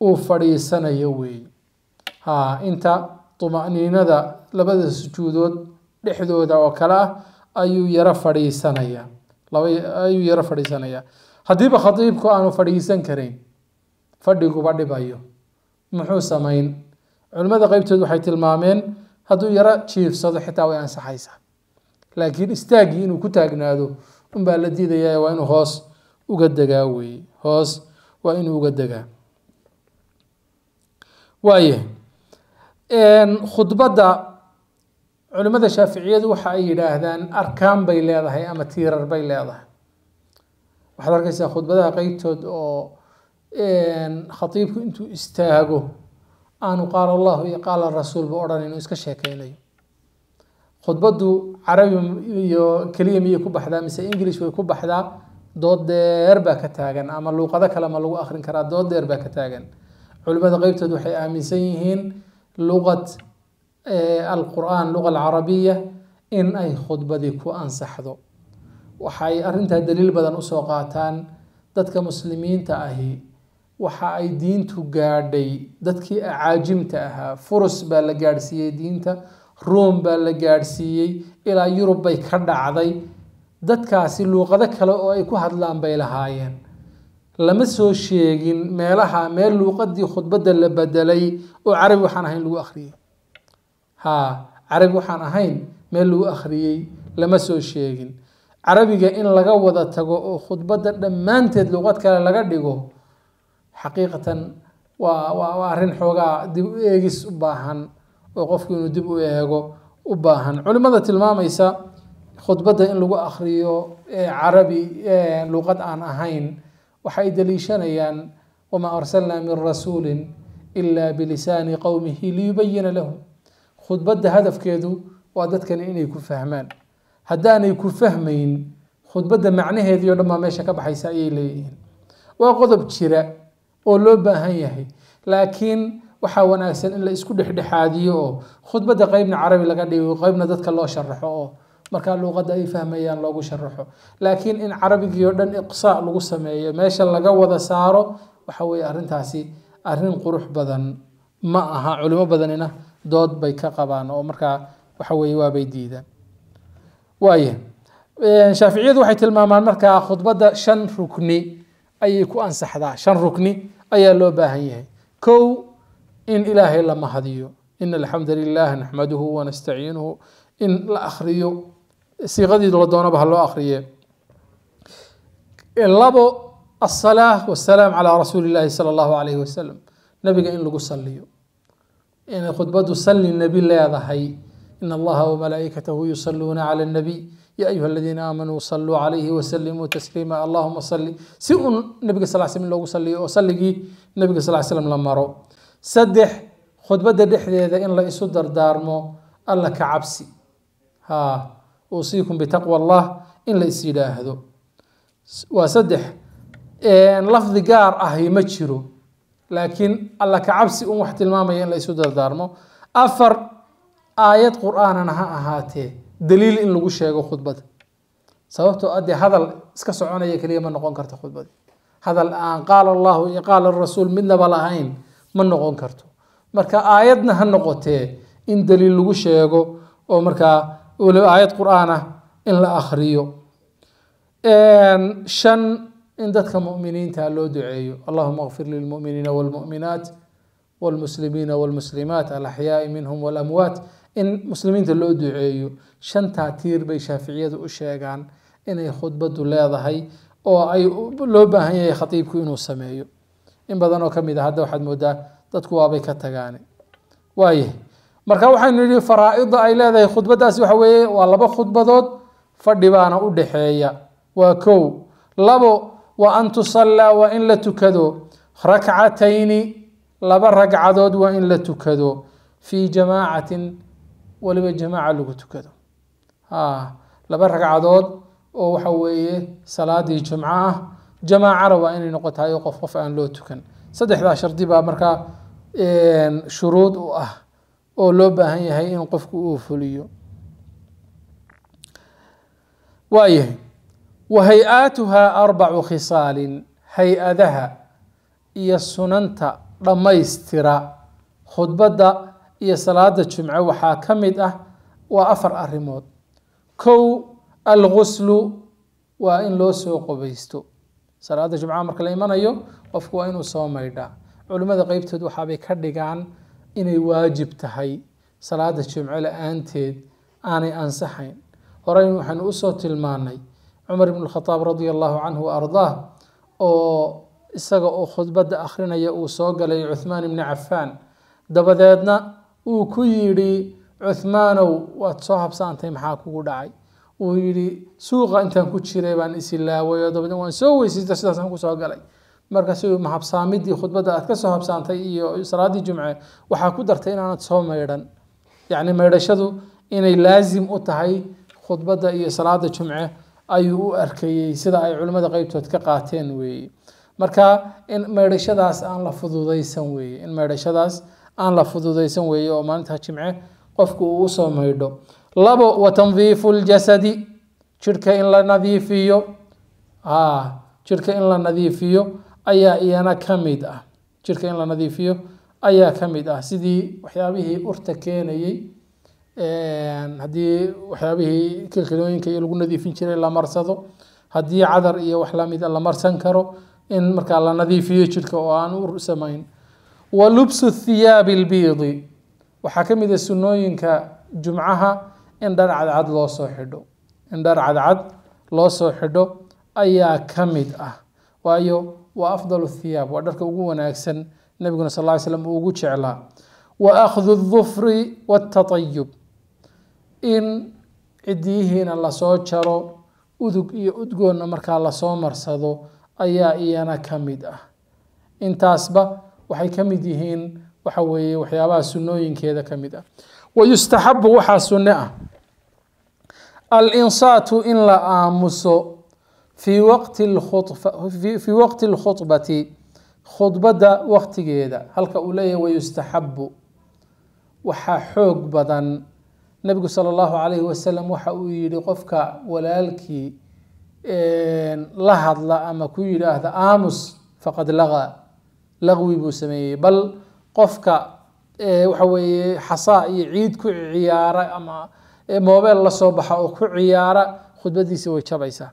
uu fadhiisanayo weeye ha inta tuma'niinada labada sujuudood dhexdooda oo kale ah ayuu yaro fadhiisanayaa ayuu yaro fadhiisanayaa haddiiba khatiibku aanu fadhiisan karayn fadhiguba dhibayo muxuu samayn culimmada qeybteed waxay tilmaameen hadduu yaro jiifsado xitaa way ansaxaysaa laakiin istaaggii inuu ku taagnaado unbaa la diidaya waa inuu hoos uga degaa weeye hoos waa inuu uga degaa waaye khudbadda culimmada shaaficiyadu waxa ay yidhaahdaan arkaan bay leedahay ama tiirar bay leedahay waxaad arkaysaa khudbadaha qeybtood oo khatiibku intuu istaago aanu qaala allahu iyo qaala rasuulba odhan inuu iska sheekeynayo khudbaddu carabi iyo keliya miyay ku baxdaa mise english way ku baxdaa dood deer baa ka taagan ama luuqado kale ma lagu akrin karaa dood dheer baa ka taagan culimada qeybtood waxay aaminsan yihiin luqat eh, alqur-aan luqa alcarabiya in ay khudbadii ku ansaxdo waxay arrintaa daliil badan usoo qaataan dadka muslimiinta ahi waxa ay diintu gaadhay dadkii acaajimta ahaa furus baa la gaadhsiiyey diinta ruom baa la gaadhsiiyey ilaa yurub bay ka dhacday dadkaasi luuqado kale oo ay ku hadlaan bay lahaayeen lama soo sheegin meelaha meel luuqadii khudbadda la bedelay oo carabi waxaan ahayn lagu akhriyey ha carabi waxaan ahayn meel lagu akhriyey lama soo sheegin carabiga in laga wada tago oo khudbadda dhammaanteed luuqad kale laga dhigo xaqiiqatan waa waa arrin xoogaa dib u eegis u baahan oo qofku inuu dib u eego u baahan culimmada tilmaamaysa khudbadda in lagu akhriyo carabi luqad aan ahayn waxay daliishanayaan wamaa arsalnaa min rasuulin ilaa bilisaani qowmihi liyubayina lahum khudbadda hadafkeedu waa dadkani inay ku fahmaan haddaanay ku fahmayn khudbadda macnaheediio o dhan baa meesha ka baxaysa ayay leeyihiin waa qodob jira oo loo baahan yahay laakiin waxaa wanaagsan in la isku dhexdhexaadiyo oo khudbadda qeybna carabi laga dhigo qeybna dadka loo sharaxo oo markaa luuqadda ay fahmayaan loogu sharaxo laakiin in carabigii oo dhan iqsaa lagu sameeyo meesha laga wada saaro waxa weeye arrintaasi arrin qurux badan ma aha culimo badanina dood bay ka qabaan oo markaa waxa weeye waabay diidaan waaye shaaficiyadu waxay tilmaamaan markaa khudbadda shan rukni ayay ku ansaxdaa shan rukni ayaa loo baahan yahay kow in ilaahay la mahadiyo in alxamda lilah naxmaduhu wanastaciinuhu in la akriyo siiqadii la doonaba ha loo akriye labo asalaa wasalaam calaa rasuuli illaahi sala allahu calayhi wasalam nabiga in lagu saliyo inay khudbadu sali nabi leedahay in allaha wamalaa'ikatahu yusaluuna cala nabiy ya ayuha aladiina aamanuu saluu calayhi wasalimuu tasliima allahuma sali si uun nabiga sal slm loogu saliyo oo saligii nabiga sal slm la maro saddex khudbadda dhexdeeda in la isu dardaarmo alla ka cabsi ha uusiikum bitaqwa allah in la is yidhaahdo waa saddex lafdi gaar ahi ma jiro laakiin alla ka cabsi un wax tilmaamaya in la isu dardaarmo afar aayad qur-aanana ha ahaatee daliil in lagu sheego khudbada sababtoo a ah dee hadal iska soconaya keliya ma noqon karto khudbadi hadal aan qaala allahu iyo qaala rasuul midnaba lahayn ma noqon karto marka aayadna ha noqotee in daliil lagu sheego oo markaa weliba aayad qur-aan ah in la akhriyo shan in dadka muminiinta loo duceeyo allahuma kfir lilmuminiina walmuminaat walmuslimiina walmuslimaat alaxyaai minhum walamwaat in muslimiinta loo duceeyo shantaa tiir bay shaaficiyadu u sheegaan inay khudbadu leedahay oo ay loo baahan yahay khatiibku inuu sameeyo in badan oo kamid a ah, hadda waxaad moodaa dadku waabay ka tagaane waaye marka waxaynu nidhi faraa ay leedahay khudbadaasi waxa weeye waa laba khudbadood fadhi baana u dhaxeeya waa kow labo wa an tusallaa waa in la tukado rakcatayni laba ragcadood waa in la tukado fii jamaacatin weliba jamaaca lagu tukado laba ragcadood oo waxa weeye salaadii jumco ah jamaacana waa inay noqotahay qof qof aan loo tukan saddexdaa shardi baa markaa shuruud u ah oo loo baahan yahay in qofku uu fuliyo waayahay wa hay-aatuhaa arbacu khisaalin hay-adaha iyo sunanta dhammaystira khudbadda iyo salaada jumco waxaa ka mid ah waa afar arrimood kow alguslu waa in loo soo qubaysto salaada jumcaha marka la imanayo qofku waa inuu soo maydhaa culimmada qeybtood waxaabay ka dhigaan inay waajib tahay salaada jumco la-aanteed aanay ansaxayn horeyn waxaanu usoo tilmaanay cumar ibnu khadaab radia allahu canhu wa ardaah oo isaga oo khudbadda akhrinaya uu soo galay cuthmaan ibni cafaan dabadeedna uu ku yidhi cuhmaanow waad soo habsaantay maxaa kugu dhacay uu yidhi suuqa intaan ku jiray baan isilaaway waan soo weysista sidaasaan kusoo galay marka sidu mahabsaamidii khudbadda aad ka soo habsaantay iyo salaaddii jumce waxaa ku dartay inaanad soo maydhan yacni maydhashadu inay laasim u tahay khudbadda iyo salaada jumce ayuu u arkayey sida ay culimmada qeybtood ka qaateen weeye marka in maydhashadaas aan la fududaysan weeye in maydhashadaas aan la fududaysan weeye oo maalinta jimce qofku uu u maydho labo wa tandiifu ljasadi jidhka in la nadiifiyo ah, jidhka in la nadiifiyo ayaa iyana ka mid ah jidhka in la nadiifiyo ayaa ka mid ah sidii waxyaabihii urta keenayey haddii waxyaabihii kilkilooyinka iyo lagu nadiifin jiray la marsado haddii cadar iyo wax lamida ah la marsan karo in markaa la nadiifiyo jidhka oo aan ur samayn wa lubsu thiyaabi albiidi waxaa ka mid a sunnooyinka jumcaha in dhar cadcad loo soo xidho in dhar cadcad loo soo xidho ayaa ka mid ah waayo waa afdalu thiyaab waa dharka ugu wanaagsan nabiguna sal ly slam uu ugu jeclaa wa akhdu dufri watatayub in cidiyihiina lasoo jaro udug iyo udgoonna markaa lasoo marsado ayaa iyana ka mid ah intaasba waxay ka mid yihiin waxa weeye waxyaabaha sunnooyinkeeda ka mid ah wayustaxabu waxaa sunne ah alinsaatu in la aamuso fii waqti اlkhubati khudbadda waqtigeeda halka uu leeyahay wayustaxabu waxaa xoog badan nebigu salى اllahu alayhi wasalam waxa uu yihi qofka walaalkii la hadla ama ku yidhaahda aamus faqad lagaa laqwi buu sameeyey bal qofka waxa weeye xasaa iyo ciid ku ciyaara ama moobeel lasoo baxa oo ku ciyaara khudbadiisa way jabaysaa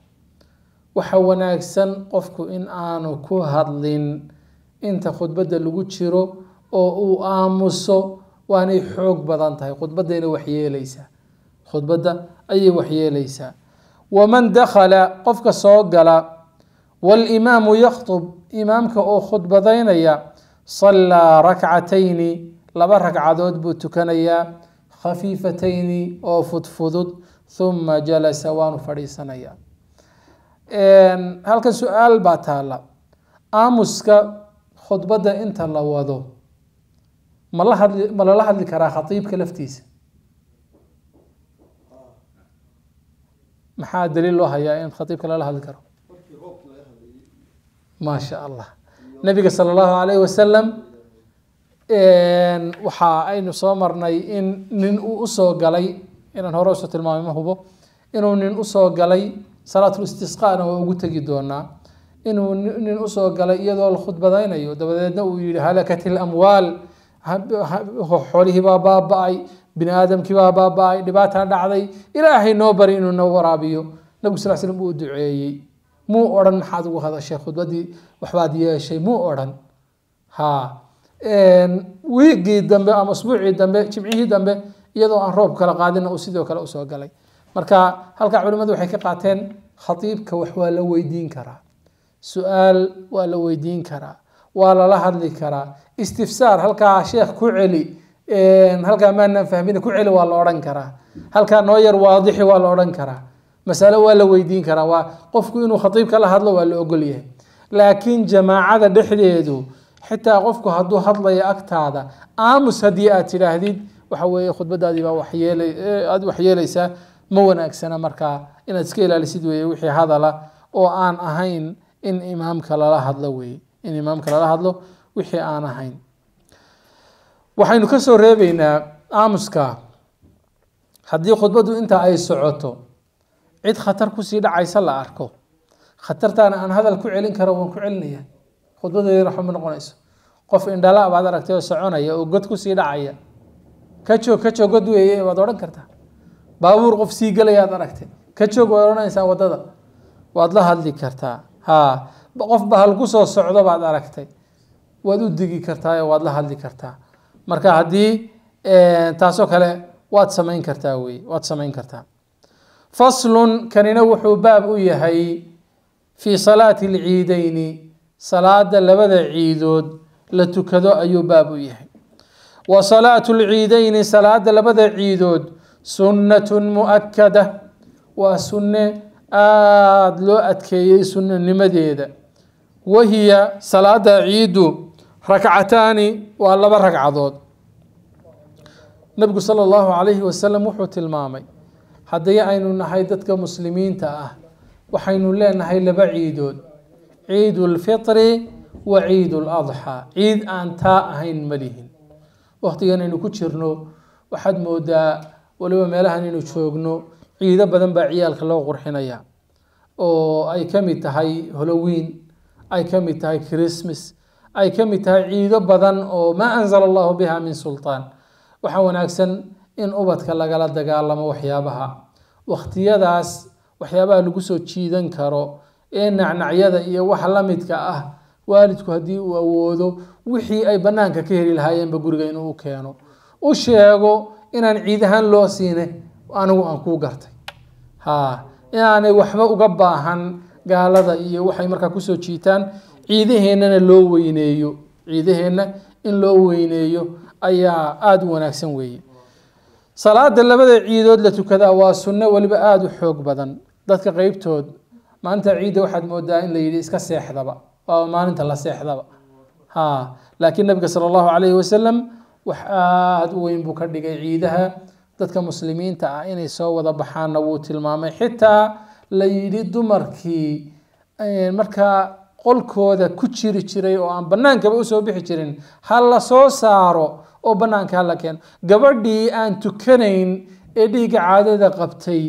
waxa wanaagsan qofku in aanu ku hadlin inta khudbadda lagu jiro oo uu aamuso waanay xoog badan tahay khudbaddayna waxyeeleysaa khudbadda ayay waxyeeleysaa waman dakhala qofka soo gala walimaamu yakhtub imaamka oo khudbadaynaya sallaa rakcatayni laba ragcadood buu tukanayaa khafiifatayni oo fudfudud huma jalasa waanu fadhiisanayaa halkan su-aal baa taalla aamuska khudbadda inta la wado ma la hadli ma lala hadli karaa khatiibka laftiisa maxaa daliil loo hayaa in khatiibka lala hadli karo ma sha allah nabiga sal allahu alayh wasalam waxa aynu soo marnay in nin uu usoo galay inaan hore usoo tilmaamay ma hubo inuu nin usoo galay salaatulistisqaana waa ugu tegi doonaa inuu nin usoo galay iyadoo la khudbadaynayo dabadeedna uu yihi halakat ilamwaal xoolihii baa baaba-ay bini aadamkii baa baaba-ay dhibaatana dhacday ilaahay noo bari inuu na waraabiyo nabigu sal l slm uu duceeyey muu odhan maxaad ugu hadashay khudbadii waxbaad yeeshay muu odhan ha wiigii dambe ama usbuucii dambe jimcihii dambe iyadoo aan roob kala qaadina uu sidoo kale usoo galay marka halkaa culimmadu waxay ka qaateen khatiibka wax waa la weydiin karaa su-aal waa la weydiin karaa waa lala hadli karaa istifsaar halkaa sheekh ku celi halkaa maanaan fahmin ku celi waa la odhan karaa halkaa noo yar waadixi waa la odhan karaa masalo waa la weydiin karaa waa qofku inuu khaiib kala hadlo waa la ogolyahay laakiin jamaacada dhexdeedu xitaa qofku hadduu hadlayo agtaada aamus haddii aad tidhaahdid waxa weeye khudbadaadii baa wayeelaad waxyeelaysaa ma wanaagsana markaa inaad iska ilaalisid weeye wixii hadala oo aan ahayn in imaamka lala hadlo weye in imaamka lala hadlo wixii aan ahayn waxaynu kasoo reebaynaa aamuska haddii khudbaddu inta ay socoto cid khatar kusii dhacaysa la arko khatartaana aan hadal ku celin karo waan ku celinaya khudbadeedina waxba ma noqonayso qof indhala baad aragtay oo soconaya oo god kusii dhacaya kajoog kajoog god weeye waad odhan kartaa baabuur qof sii gelayaad aragtay kajoog waad odhanaysaa waddada waad la hadli kartaa haa qof bahal ku socdo baad aragtay waad u digi kartaa oo waad la hadli kartaa marka haddii eh, taasoo kale waad samayn kartaa weye waad samayn kartaa faslun kanina wuxuu baab u yahay fii salaati alciideyni salaada labada ciidood la tukado ayuu baab u yahay wa salaatu lciideyni salaada labada ciidood sunnatun mu waa sunne aada loo adkeeyey sunnanimadeeda wa hiya salaada ciidu rakcataani waa laba ragcadood nabigu sala allahu calayhi wasalam wuxuu tilmaamay هدي عينو نهاي دتك مسلمين تاه وحينو لا نهاي لبا عيدون عيد الفطر وعيد الاضحى عيد انتا هين مليهن وقتي انا نو كتشرنو وحد مودا ولو مالها نو شوغنو عيد ابدا بعيال خلو غرحينيا او اي كمي تهاي هولوين اي كمي تهاي كريسمس اي كمي تهاي عيد ابدا او ما انزل الله بها من سلطان وحاول اكسن in ubadka lagala dagaalamo waxyaabaha wakhtiyadaas waxyaabaha lagu soo jiidan karo ee nacnacyada iyo wax la midka ah waalidku haddii uu awoodo wixii ay bannaanka ka heli lahaayeenba guriga inuu u keeno u sheego inaan ciid ahaan loo siine anigu aan kuu gartay ha inaanay waxba uga baahan gaalada iyo waxay markaa kusoo jiitaan ciidaheennana loo weyneeyo ciidaheenna in loo weyneeyo ayaa aada u wanaagsan weeye salaada labada ciidood la tukadaa waa sunno weliba aada u xoog badan dadka qeybtood maalinta ciidda waxaad moodaa in la iska seexdaba waaba maalinta la seexdaba ha laakiin nabiga sala allahu calayhi wasalam wax aada u weyn buu ka dhigay ciidaha dadka muslimiinta ah inay soo wada baxaanna wuu tilmaamay xitaa la yidhi dumarkii markaa qolkooda ku jiri jiray oo aan banaankaba usoo bixi jirin ha la soo saaro oo bannaanka hala keeno gabadhii aan tukanayn ee dhiigga caadada qabtay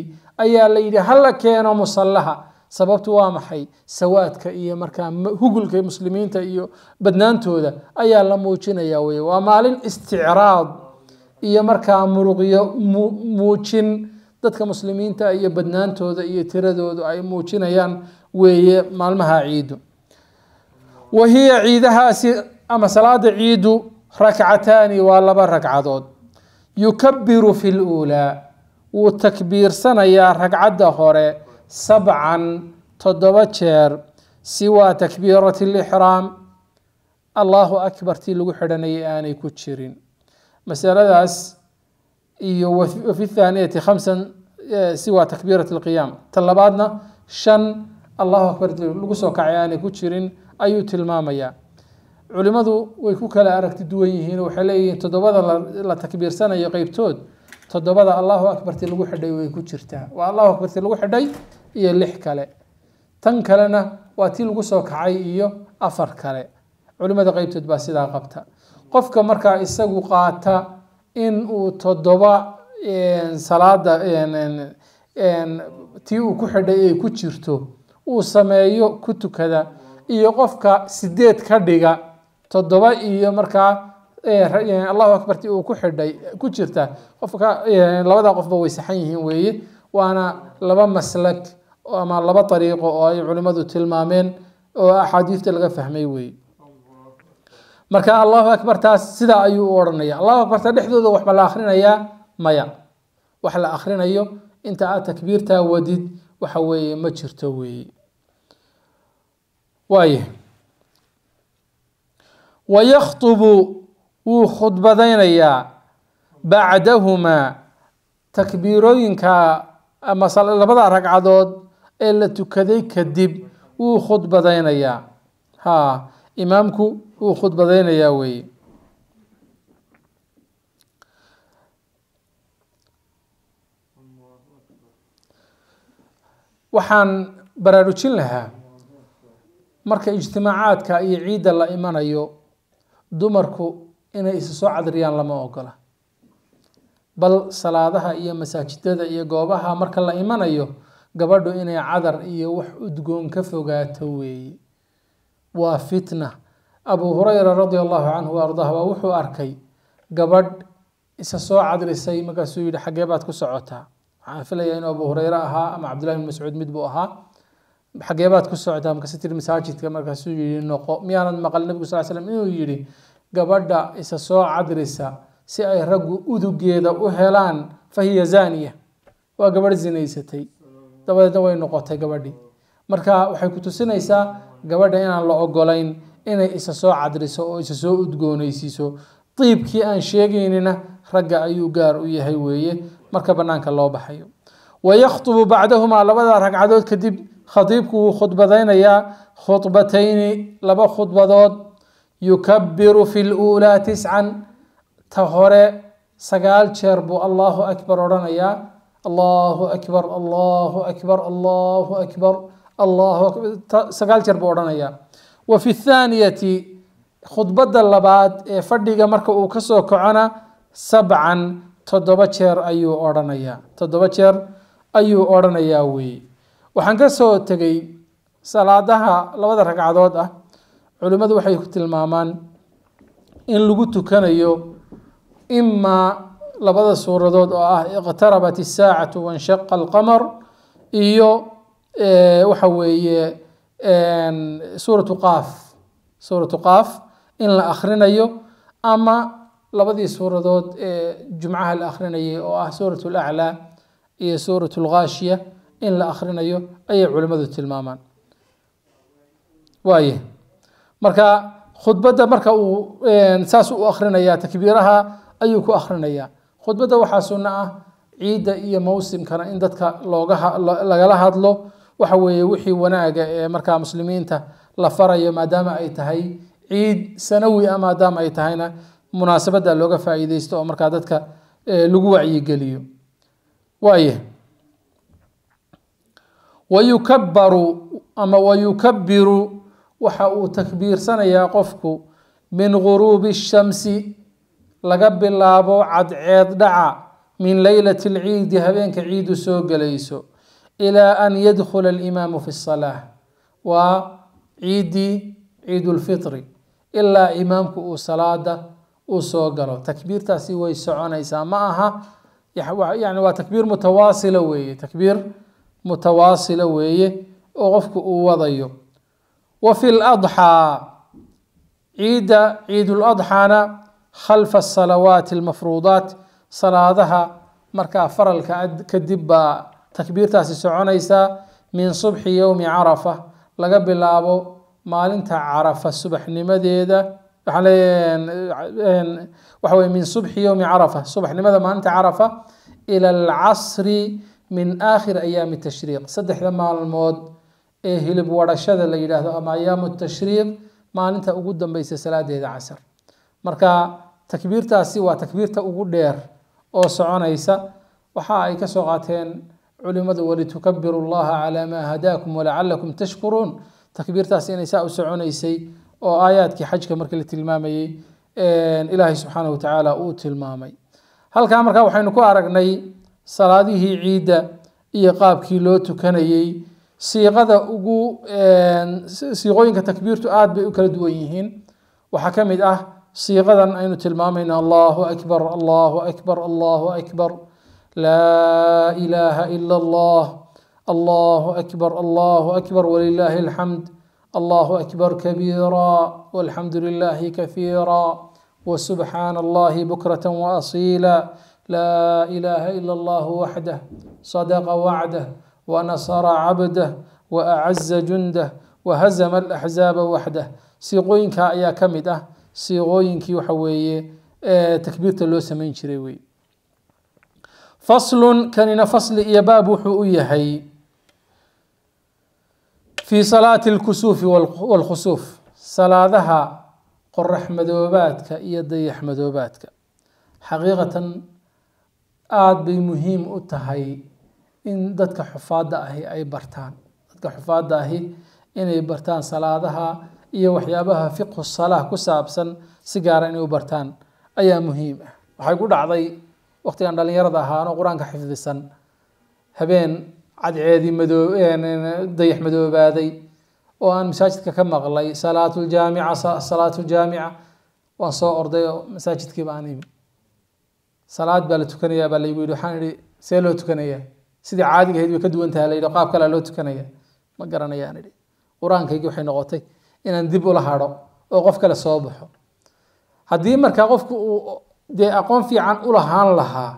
ayaa la yidhi hala keeno musallaha sababtu waa maxay sawaadka iyo markaa hugulka muslimiinta iyo badnaantooda ayaa la muujinaya wey waa maalin isticraad iyo markaa muruqyo muujin dadka muslimiinta iyo badnaantooda iyo tiradoodu ay muujinayaan weeye maalmaha ciidu wa hiya ciidahaasi ama salaada ciidu rakcataani waa laba ragcadood yukabiru fi luulaa wuu takbiirsanayaa ragcadda hore sabcan toddoba jeer siwaa takbiirat lixraam allaahu akbar tii lagu xidhanayay aanay ku jirin masaladaas iyo wafi thaaniyati khamsan siwaa takbiirat lqiyaam ta labaadna shan allahu akbar lagu soo kacay aanay ku jirin ayuu tilmaamayaa culimadu way ku kala aragti duwan yihiin waxay leeyihiin toddobada la takbiirsanayo qeybtood toddobada allahu akbarti lagu xidhay way ku jirtaa waa allahu akbarti lagu xidhay iyo lix kale tan kalena waa tii lagu soo kacay iyo afar kale culimada qeybtood baa sidaa qabta qofka markaa isagu qaata in uu toddoba salaada tii uu ku xidhay ay ku jirto uu sameeyo ku tukada iyo qofka sideed ka dhiga todoba iyo markaa allahu akbarti uu ku xidhay ku jirta qofka labada qofba way saxan yihiin weeye waana laba maslak ama laba dariiqo oo ay culimmadu tilmaameen oo axaadiidta laga fahmay weeye marka allahu akbartaas sidaa ayuu u odhanaya allahu akbarta dhexdooda waxba la akrinayaa maya wax la akrinayo inta aad takbiirtaa wadid waxa weeye ma jirto weeye waaya wayakhtubu wuu khudbadaynayaa bacdahumaa takbiirooyinka labada ragcadood ee la tukaday kadib wuu khudbadaynayaa ha imaamku wuu khudbadaynayaa weeye waxaan baraarujin lahaa marka ijtimaacaadka iyo ciidda la imanayo dumarku inay isa soo cadiriyaan lama ogola bal salaadaha iyo masaajidada iyo goobaha marka la imanayo gabadhu inay cadar iyo wax udgoon ka fogaato weeye waa fitna abuu hurayra radia allahu canhu ardah baa wuxuu arkay gabadh isa soo cadrisay markaasuu yidhi xaggee baad ku socotaa waxaan filayaa inuu abuu hureyre ahaa ama cabdullahi bn mascuud mid buu ahaa xageebaad ku socotaa markaas tiri masaajidka markaasuu yii noqo miyaanad maqal nabigu sal slam inuu yirhi gabadha isa soo cadrisa si ay raggu udugeeda u helaan fahiya hiya zaniya waa gabadh zinaysatay dabadeedna way noqotay gabadhii marka waxay ku tusinaysaa gabadha inaan la ogolayn inay isa soo cadriso oo isa soo udgoonaysiiso diibkii aan sheegaynina ragga ayuu gaar u yahay weeye marka banaanka loo baxayo wayakhtubu bacdahumaa labadaa ragcadood kadib khadiibku wuu khudbadaynayaa khudbatayni laba khudbadood yukabiru fi luulaa tiscan ta hore sagaal jeer buu allahu akbar odhanayaa allahu akbar allahu akbar allahu akbar allahu sagaal jeer buu odhanayaa wa fi thaaniyati khudbadda labaad ee fadhiga marka uu ka soo kacona sabcan toddoba jeer ayuu odhanayaa toddoba jeer ayuu odhanayaa weeye waxaan ka soo tegay salaadaha labada ragcadood ah culimmadu waxay ku tilmaamaan in lagu tukanayo imaa labada suuradood oo ah iqtarabat isaacatu wanshaqa alqamar iyo waxa weeye suuratu qaaf suuratu qaaf in la akhrinayo ama labadii suuradood ee jumcaha la akhrinayay oo ah suuratu alaclaa iyo suuratu alghaashiya in la akhrinayo ayay culimmadu tilmaamaan waaye marka khudbadda marka uu saas u akhrinayaa takbiiraha ayuu ku akhrinayaa khudbadda waxaa sunno ah ciidda iyo mawsimkana in dadka looga lagala hadlo waxa weeye wixii wanaaga ee markaa muslimiinta la farayo maadaama ay tahay ciid sanawi a ah, maadaama ay tahayna munaasabadda looga faa'iideysto oo markaa dadka lagu wacyigeliyo waaye wayukabaru ama wayukabbiru waxa uu takbiirsanayaa qofku min guruubi shamsi laga bilaabo cadceed dhaca min leylati alciidi habeenka ciidu soo gelayso ilaa an yadkhula alimaamu fi salaah waa ciidii ciidulfitri ilaa imaamku uu salaada uu soo galo takbiirtaasi way soconaysaa ma aha yani waa takbiir mutawaasila weeye takbiir mutawaasila weeye oo qofku uu wadayo wa fi ladxaa ciidda ciiduladxaana khalfa asalawaati almafruudaat salaadaha markaa faralka kadib baa takbiirtaasi soconaysaa min subxi yowmi carafa laga bilaabo maalinta carafa subaxnimadeeda waxa weye min subxi yowmi carafa subaxnimada maalinta carafa ila alcasri min aakhir ayaami tashriiq saddexda maalmood ee hilib warhashada la yidhaahdo ama ayaamu tashriiq maalinta ugu dambeysa salaadeeda casar marka takbiirtaasi waa takbiirta ugu dheer oo soconaysa waxa ay kasoo qaateen culimadu walitukabiru llaha calaa maa hadaakum walacalakum tashkuruun takbiirtaasi inay saa u soconaysay oo aayaadkii xajka markii la tilmaamayey ilaahay subxaana wa uu tilmaamay halkaa markaa waxaynu ku aragnay صلاته عيدا إيقاب كيلو تكنيي سيغادا أغو سيغوينك تكبيرتو آد بأكل دوينيهين وحكمد أه سيغادا أين تلمامين الله أكبر الله أكبر الله أكبر لا إله إلا الله الله أكبر الله أكبر ولله الحمد الله أكبر كبيرا والحمد لله كثيرا وسبحان الله بكرة وأصيلا لا إله إلا الله وحده صدق وعده ونصر عبده وأعز جنده وهزم الأحزاب وحده سيقوينك يا كمده كي يحوي آه، تكبير اللو سمين شريوي فصل كان فصل إيباب هي في صلاة الكسوف والخسوف صلاة صلاةها قرح مدوباتك إيدي وباتك حقيقة aada bay muhiim u tahay in dadka xufaada ahi ay bartaan dadka xufaada ahi inay bartaan salaadaha iyo waxyaabaha fiqhu salaa ku saabsan si gaara ah inay u bartaan ayaa muhiim ah waxay ku dhacday waqtigaan dhallinyarada ahaano qur-aanka xifdisan habeen cadceedii mado dayax madoobaaday oo aan masaajidka ka maqlay salaatuljaamica salaatuljaamica waan soo orday oo masaajidkiiba aan imi salaad baa la tukanaya baa lagu yidhi waxaan idhi see loo tukanaya sidii caadiga ahayd way ka duwantaha layidhi qaab kalea loo tukanaya ma garanayaan idhi qur-aankaygii waxay noqotay inaan dib ula hadho oo qof kale soo baxo haddii markaa qofku uu dee aqoon fiican ulahaan lahaa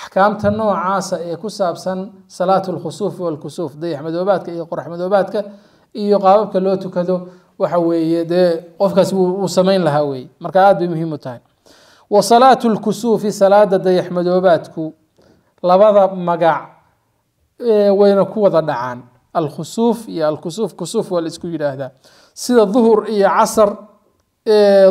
axkaamta noocaasa ee ku saabsan salaat lkhusuuf walkusuuf dayaxmadoobaadka iyo qoraxmadoobaadka iyo qaababka loo tukado waxa weeye dee qofkaasi wuu samayn lahaa weye marka aada bay muhiim u tahay wa salaatu lkusuufi salaada dayaxmadoobaadku labada magac wayna ku wada dhacaan alkusuuf iyo alkusuuf kusuuf waa laisku yidhaahdaa sida duhur iyo casar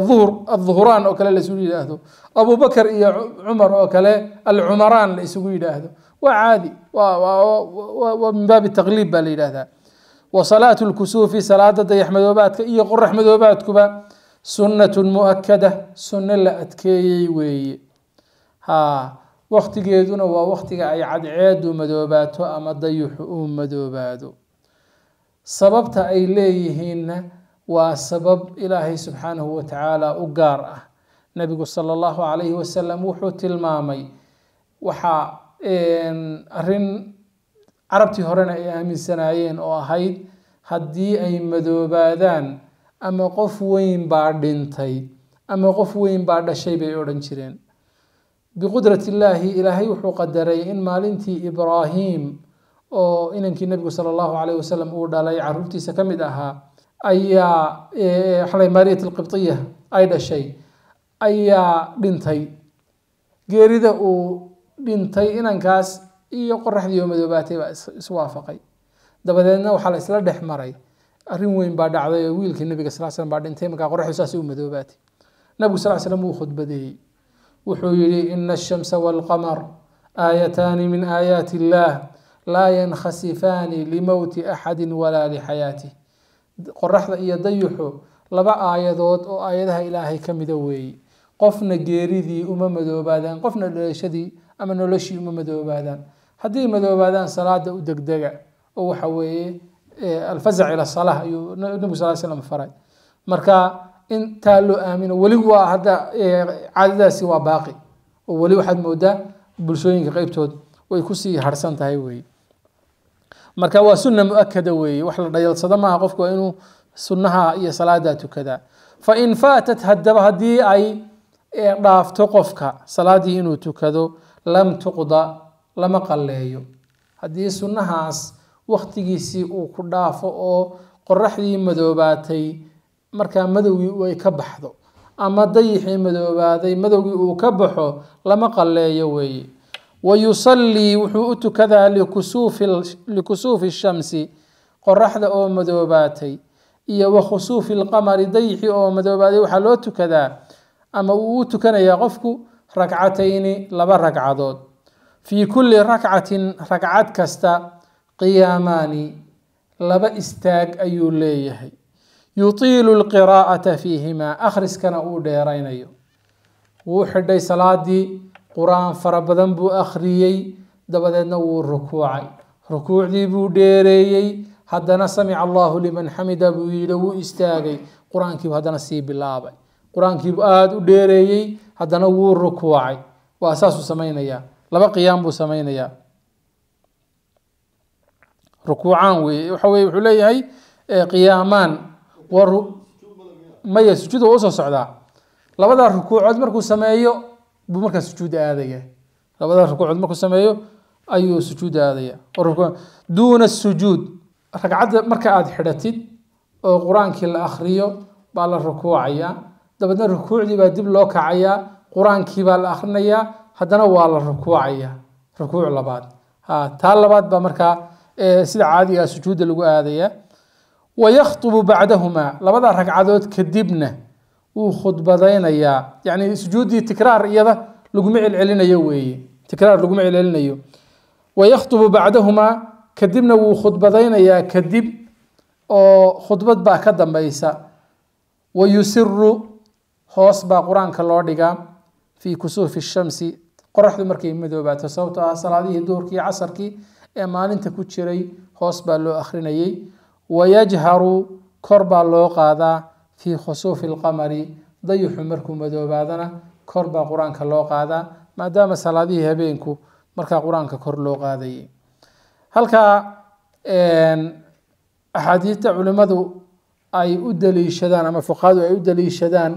uhr aduhuraan oo kale laisugu yidhaahdo abubakr iyo cumar oo kale alcumaraan la isugu yidhaahdo waa caadi waa min baabi taqliib baa la yidhaahdaa wa salaatu lkusuufi salaada dayaxmadoobaadka iyo qorax madoobaadkuba sunnatun mu sunno la adkeeyey weeye haa waktigeeduna waa waktiga ay cadceedu madoobaato ama dayuxu uu madoobaado sababta ay leeyihiinna waa sabab ilaahay subxaanahu wa tacaala u gaar ah nabigu sala allahu calayhi wasalam wuxuu tilmaamay waxaa arrin carabtii horena ay aaminsanaayeen oo ahayd haddii ay madoobaadaan ama qof weyn baa dhintay ama qof weyn baa dhashay bay odhan jireen biqudrat illaahi ilaahay wuxuu qadaray in maalintii ibraahim oo inankii nebigu sala allahu caleyh wasalam uu dhalay caruurtiisa ka mid ahaa ayaa xalay maariyat alqibtiya ay dhashay ayaa dhintay geerida uu dhintay inankaas iyo qoraxdii oo madoobaatay baa iswaafaqay dabadeedna waxaa la isla dhex maray arin weyn baa dhacday oo wiilkii nabiga sal slam baa dhintay markaa qoraxdu saas u madoobaatay nabigu sal slam wuu khudbadeeyey wuxuu yihi ina ashamsa walqamar aayataani min aayaati illah laa yankhasifaani limowti axadin walaa lixayaati qoraxda iyo dayuxu laba aayadood oo aayadaha ilaahay ka mida weeye qofna geeridii uma madoobaadaan qofna dhalashadii ama noloshii uma madoobaadaan haddii madoobaadaan salaada u degdega oo waxa weeye alfazac ila salaah ayuu nabigu sal slam faray marka intaa taa loo aamino weli waa hadda caadadaasi waa baaqi oo weli waxaad moodaa bulshooyinka qeybtood way kusii harsan tahay weye marka waa sunna muakada weeye wax la dhayalsado maaha qofku waa inuu sunnaha iyo salaadaa tukadaa fain faatat hadaba haddii ay dhaafto qofka salaadii inuu tukado lam tuqda lama qaleeyo haddii sunnahaas wakhtigiisii uu ku dhaafo oo qoraxdii madoobaatay markaa madowgii ay ka baxdo ama dayixii madoobaaday madowgii uu ka baxo lama qalleeyo weeye wayusallii wuxuu u tukadaa likusuufi shamsi qoraxda oo madoobaatay iyo wa khusuufi lqamari dayixii oo madoobaaday waxaa loo tukadaa ama uu u tukanayaa qofku ragcatayni laba ragcadood fii kulli rakcatin ragcad kasta qiyaamaani laba istaag ayuu leeyahay yutiilu lqiraa'ata fiihimaa akhriskana uu dheeraynayo wuu xidhay salaadii qur-aan fara badan buu akhriyey dabadeedna wuu rukuucay rukuucdii buu dheereeyey haddana samica allahu liman xamida buu yidhi wuu istaagay qur-aankiibu haddana sii bilaabay qur-aankiibu aada u dheereeyey haddana wuu rukuucay waa saasuu samaynayaa laba qiyaam buu samaynayaa rukuucaan weye waxa weye wuxuu leeyahay eh, qiyaamaan maya sujuud waa usoo socdaa labadaa rukuucood markuu sameeyo buu markaa sujuuda aadaya labadaa rukuucood markuu sameeyo ayuu sujuuda aadaya duuna sujuud ragcadda marka aada xidhatid oo qur-aankii la akhriyo baa la rukuucaya dabeedna rukuucdii baa dib loo kacayaa qur-aankii baa la akrinayaa haddana waa la rukuucaya rukuuc labaad taa labaad baa markaa sida caadiga sujuudda lagu aadaya wayakhtubu bacdahumaa labada ragcadood kadibna wuu khudbadaynayaa yani sujuuddii tikraar iyada laguma celcelinayo weeye tikraar laguma celcelinayo wayakhtubu bacdahumaa kadibna wuu khudbadaynayaa kadib oo khudbad baa ka dambaysa wayusiru hoos baa qur-aanka loo dhigaa fii kusuufi shamsi qoraxdu markay madoobaato sababto ah salaadihii duurkii casarkii ee maalinta ku jiray hoos baa loo akhrinayay wayajharu kor baa loo qaadaa fii khusuufi lqamari dayuxu markuu madoobaadana kor baa qur-aanka loo qaadaa maadaama salaadihii habeenku markaa qur-aanka kor loo qaadayay halkaa axaadiidta culimmadu ay u daliishadaan ama fuqahadu ay u daliishadaan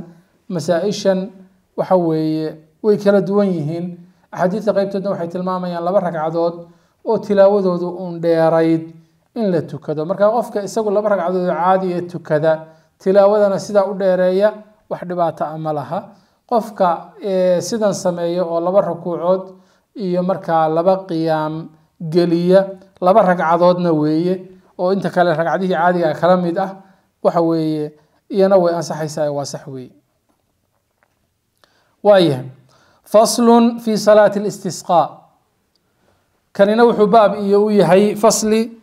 masaa-ishan waxa weeye way kala duwan yihiin axaadiidta qeybtoodna waxay tilmaamayaan laba ragcadood oo tilaawadoodu uun dheerayd in la tukado marka qofka isagu laba ragcadood caadiya tukada tilaawadana sidaa u dheereeya wax dhibaato ama ah laha qofka sidan sameeya oo laba rukuucood iyo markaa laba qiyaam geliya laba ragcadoodna weeye oo inta kale ragcadihii caadiga ah kala mid ah waxa weeye iyana way ansaxaysaa waa sax weeye waayahay faslun fi salaati اlistisqaa kanina wuxuu baab iyo u yahay fasli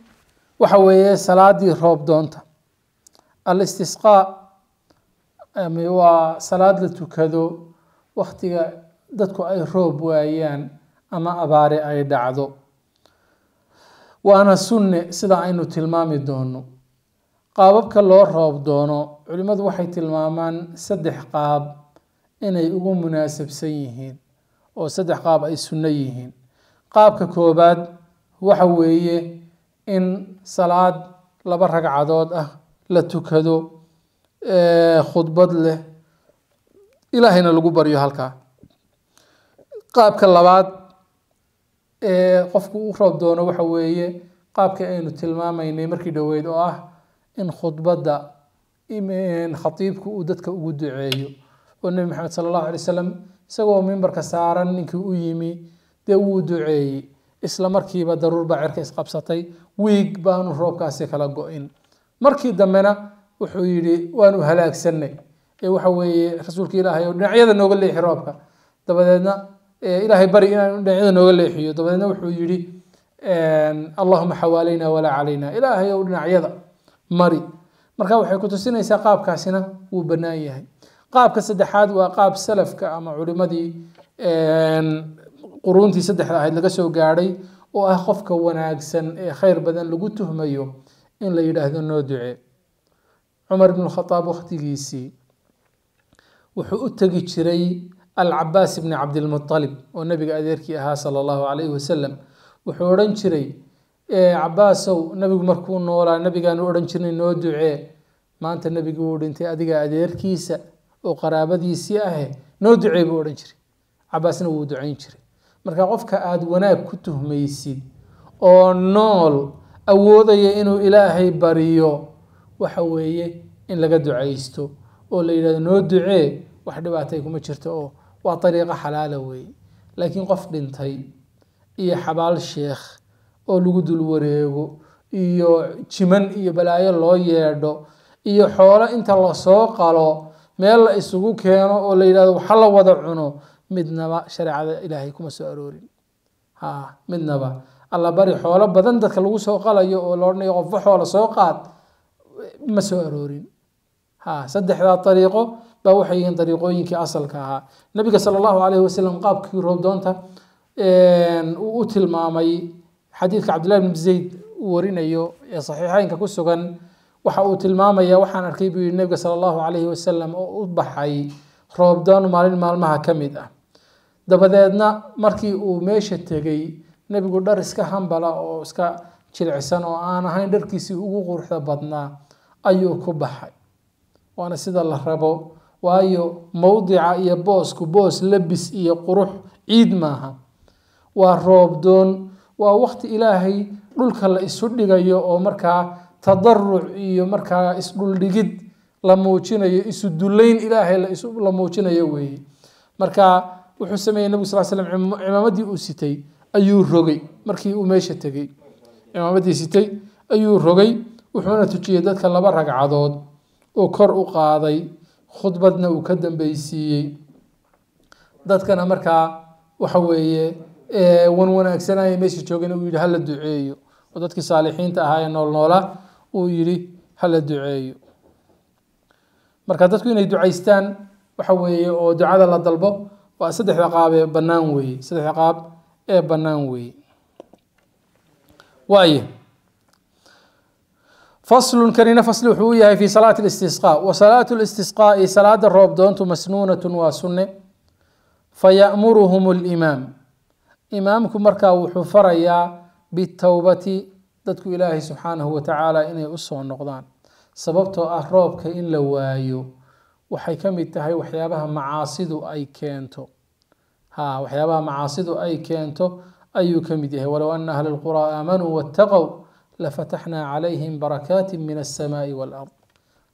waxa weeye salaadii roob doonta alistisqaa waa salaad la tukado waktiga dadku ay roob waayaan ama abaare ay dhacdo waana sunne sida aynu tilmaami doono qaababka loo roob doono culimmadu waxay tilmaamaan saddex qaab inay ugu munaasabsan yihiin oo saddex qaab ay sunno yihiin qaabka koobaad waxa weeye in salaad laba ragcadood ah la tukado khudbad leh ilaahayna lagu baryo halkaa qaabka labaad qofku u roob doono waxa weeye qaabka aynu tilmaamaynay markii dhoweyd oo ah in khudbadda khatiibku uu dadka ugu duceeyo oo nebi maxamed sala allahu alay w salam isagoo mimbarka saaran ninkii u yimi dee wuu duceeyey isla markiiba daruur cirka isqabsatay wiig baanu roobkaasi kala go-in markii dambena wuxuu yidhi waanu halaagsanay ee waxa weeye rasuulka ilaahay oo dhinacyada nooga leexi roobka dabadeedna ilaahay bari inaanu dhinacyada nooga leexiyo dabadeedna wuxuu yidhi allahuma xawaalayna walaa calayna ilaahay ou dhinacyada mari marka waxay ku tusinaysaa qaabkaasina wuu bannaan yahay qaabka saddexaad waa qaab salafka ama culimadii quruuntii saddexda ahayd laga soo gaadhay oo ah qofka wanaagsan ee khayr badan lagu tuhmayo in la yidhaahdo noo duce cumar ibnu khadaab wakhtigiisii wuxuu u tegi jiray alcabaas ibni cabdilmualib oo nabiga adeerkii ahaa sala allahu calayhi wasalam wuxuu odhan jiray cabaasow nabigu markuu noolaa nabigaanu odhan jirnay noo ducee maanta nebigu wuu dhintay adiga adeerkiisa oo qaraabadiisii ahe noo ducee buu odhan jiray cabaasna wuu ducayn jiray marka qofka aada wanaag ku tuhmaysid oo nool awoodaya inuu ilaahay bariyo waxa weeye in laga ducaysto oo la yidhahdo noo ducee wax dhibaatay kuma jirto oo waa dariiqo xalaala weeye laakiin qof dhintay iyo xabaal sheekh oo lagu dul wareego iyo jiman iyo balaayo loo yeedho iyo xoolo inta lasoo qalo meel la isugu keeno oo la yidhahdo waxa la wada cuno midnaba shareecada ilaahay kuma soo aroorin ha midnaba alla bari xoolo badan dadka lagu soo qalayo oo la odhanayo qofba xoola soo qaad ma soo aroorin ha saddexdaa dariiqo baa waxay yihiin dariiqooyinkii asalka ahaa nabiga sala allahu calayhi wasalam qaabkii roob uu u tilmaamay xadiidka cabdillahi bn zayd uu warinayo ee saxiixeynka ku sugan waxa uu tilmaamaya waxaan arkay buu yihi nabiga sala allahu calayhi wasalam oo u baxay roobdoon maalin maalmaha ka mid ah dabadeedna markii uu meesha tegay nebigu dhar iska hambala oo iska jilicsan oo aan ahayn dharkiisii ugu quruxda badnaa ayuu ku baxay waana sida la rabo waayo mawdica iyo boosku boos labis iyo qurux ciid maaha waa roobdoon waa waqti ilaahay dhulka la isu dhigayo oo markaa tadaruc iyo markaa isdhuldhigid la muujinayo isu duleyn ilaahay la muujinayo weeye marka wuxuu sameeyey nabigu sal slam cimaamaddii uu sitay ayuu rogay markii uu meesha tegey cimaamaddii sitay ayuu rogay wuxuuna tujiyey dadka laba ragcadood oo kor u qaaday khudbadna uu ka dambeysiiyey dadkana markaa waxa weeye wan wanaagsanaya meesha joogayna uu yihi hala duceeyo oo dadkii saalixiinta ahaa ee nool noola uu yihi hala duceeyo marka dadku inay ducaystaan waxa weeye oo ducada la dalbo waa saddex ciqaab ee bannaan weeye saddex ciqaab ee bannaan weeye waayo faslun kanina fasli wuxuu yahay fi salaati listisqaa wa salaatu listisqaa'i salaada roobdoontu masnuunatun waa sunne fayamuruhum limaam imaamku markaa wuxuu farayaa bitowbati dadku ilaahay subxaanahu watacaala inay usoo noqdaan sababtoo ah roobka in la waayo waxay ka mid tahay waxyaabaha macaasidu ay keento ha waxyaabaha macaasidu ay keento ayuu ka mid yahay walow ana ahla lquraa aamanuu wataqow la fataxnaa calayhim barakaati min alsamaai waalard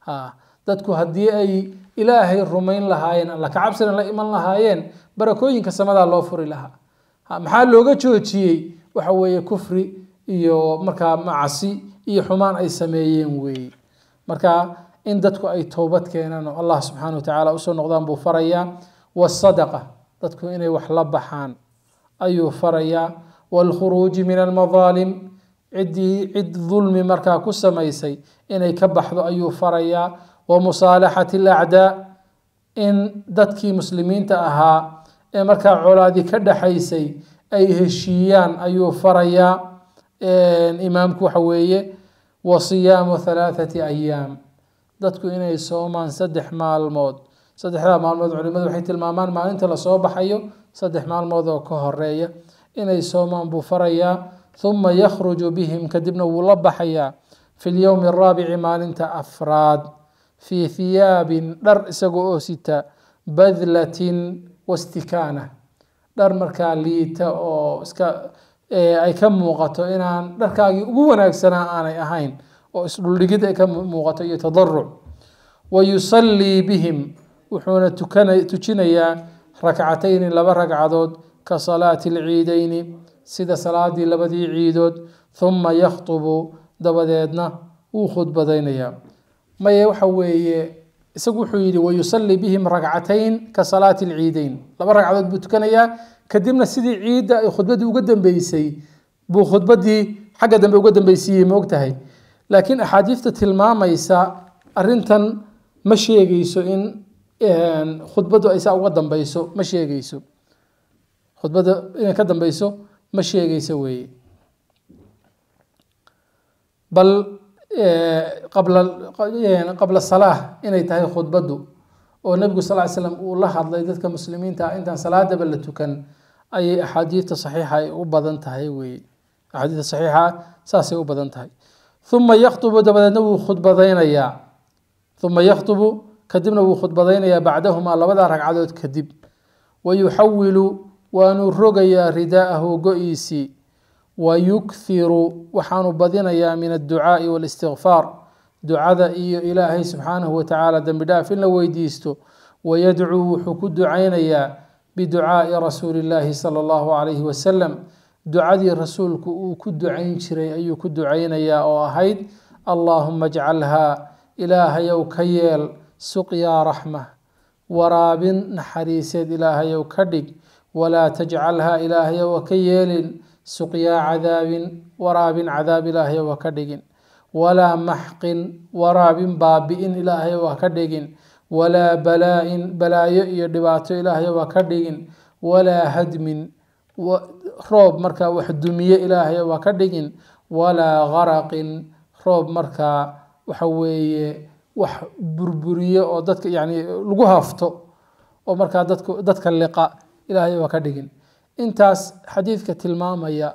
ha dadku haddii ay ilaahay rumayn lahaayeen alla ka cabsina la iman lahaayeen barakooyinka samadaa loo furi lahaa maxaa looga joojiyey waxa weeye kufri iyo markaa macsi iyo xumaan ay sameeyeen weeye marka in dadku ay towbad keenaan oo allah subxaana wa tacaala usoo noqdaan buu farayaa wasadaqa dadku inay wax la baxaan ayuu farayaa waalkhuruuji min almadaalim ciddii cid dulmi markaa ku samaysay inay ka baxdo ayuu farayaa wa musaalaxati alacdaa in dadkii muslimiinta ahaa ee markaa colaadi ka dhaxaysay ay heshiiyaan ayuu farayaa imaamku waxa weeye wa siyaamu halaathati ayaam dadku inay soomaan saddex maalmood saddexdaa maalmood culimadu waxay tilmaamaan maalinta lasoo baxayo saddex maalmood oo ka horeeya inay soomaan buu farayaa huma yakhruju bihim kadibna wuu la baxayaa fi lyowmi araabici maalinta afraad fii thiyaabin dhar isaga oo sita badlatin wastikaana dhar markaa liita oo iska ay ka muuqato inaan dharkaagii ugu wanaagsanaa aanay ahayn oo isdhuldhigid ay ka muuqato iyo tadaruc wa yusallii bihim wuxuuna tujinayaa rakcatayni laba ragcadood ka salaati alciidayni sida salaadii labadii ciidood uma yakhtubu dabadeedna wuu khudbadaynayaa maye waxa weeye isagu wuxuu yidhi wayusalli bihim ragcatayn ka salaati alciidayn laba ragcadood buu tukanayaa kadibna sidii ciidda ay khudbadii uga dambeysay buu khudbadii xagga dambe uga dambaysiiyey moogtahay laakiin axaadiista tilmaamaysa arintan ma sheegayso in khudbadu aysaa uga dambeyso ma sheegeyso khudbada inay ka dambeyso ma sheegeyso weeye bal eh, qabla salaah inay tahay khudbaddu oo nebigu sal ly slam uu la hadlay dadka muslimiinta intaan salaadaba la tukan ayay axaadiidta saxiixa ay u badan tahay weeye axaadiidta saxiixa saasay u badan tahay uma yaktubu dabadeedna wuu khudbadaynayaa uma yaktubu كدبنا بو خطبتين يا بعدهما لبدا رك عدود كدب ويحول وانو رغيا رداءه قئيسي ويكثر وحانو بدين يا من الدعاء والاستغفار دعاء إي إلهي سبحانه وتعالى دمدا فين لويديستو ويدعو حكود عينيا بدعاء رسول الله صلى الله عليه وسلم دعاء الرسول كود عين شري أي كود عينيا أو أهيد اللهم اجعلها إلهي وكيل سقيا رحمة waraab naxariiseed ilaahayow ka dhig walaa tajcalhaa ilaahayow ha ka yeelin suqyaa cadaabin waraabin cadaab ilaahayow ha ka dhigin walaa maxqin waraabin baabi'in ilaahayow ha ka dhigin walaa balaa'in balaayo iyo dhibaato ilaahayow ha ka dhigin walaa hadmin roob markaa wax dumiye ilaahayow ha ka dhigin walaa qaraqin roob markaa waxa weeye wax burburiyo oo dadka yani lagu hafto oo markaa dadka liqa ilaahay waa ka dhigin intaas xadiidka tilmaamaya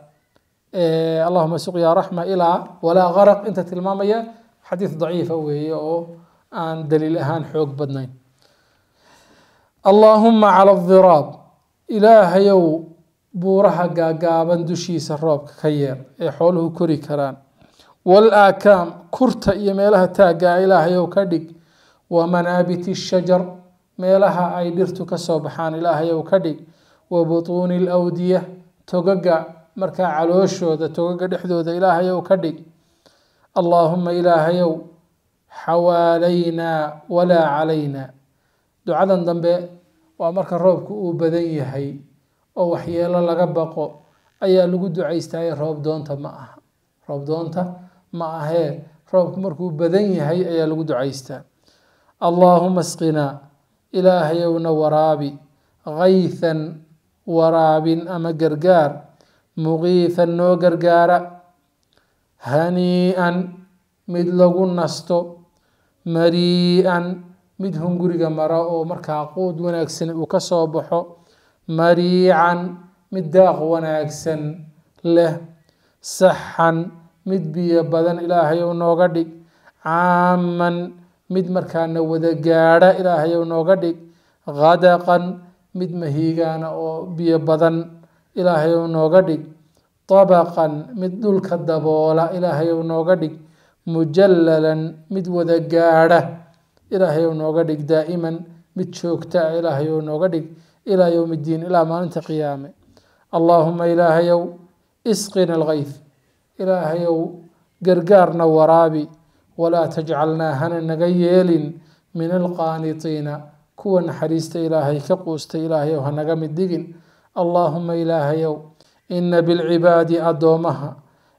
allahuma suqya raxma ilaa walaa araq inta tilmaamaya xadiid daciifa ah weeye oo aan daliil ahaan xoog badnayn allaahuma cala diraab ilaahayow buuraha gaagaaban dushiisa roobka ka yeer ee xooluhu kori karaan walaakaam kurta iyo meelaha taaggaa ilaahayow ka dhig wa manaabiti shajar meelaha ay dhirtu kasoo baxaan ilaahayow ka dhig wa butuuni lawdiya togaga markaa calooshooda togaga dhexdooda ilaahayow ka dhig allaahuma ilaahayow xawaalaynaa walaa calaynaa ducadan dambe waa marka roobku uu badan yahay oo waxyeelo laga baqo ayaa lagu ducaystaaye roob doonta ma aha roob doonta ma ahee roobka markuu badan yahay ayaa lagu ducaystaa allaahuma sqinaa ilaahayowna waraabi kaythan waraabin ama gargaar muqiifan noo gargaara hanii-an mid lagu nasto marii-an mid hunguriga mara oo markaa quud wanaagsan uu ka soo baxo mariican mid daaq wanaagsan leh saxan mid biyo badan ilaahay nooga dhig caaman mid markaana wada gaadha ilaahay nooga dhig qadaqan mid mahiigaana oo biyo badan ilaahay nooga dhig tabaqan mid dhulka daboola ilaahay nooga dhig mujallalan mid wada gaadha ilaahay nooga dhig daa'iman mid joogta a ah ilaahay nooga dhig ilaa ywm ilaa maalinta qiyaame allaahuma ilaahayow isqina اlkayf ilaahayow gargaarna waraabi walaa tajcalnaa hana naga yeelin min alqaanitiina kuwa naxariista ilaahay ka quustay ilaahayow hanaga mid dhigin allaahuma ilaahayow ina bilcibaadi addoomaha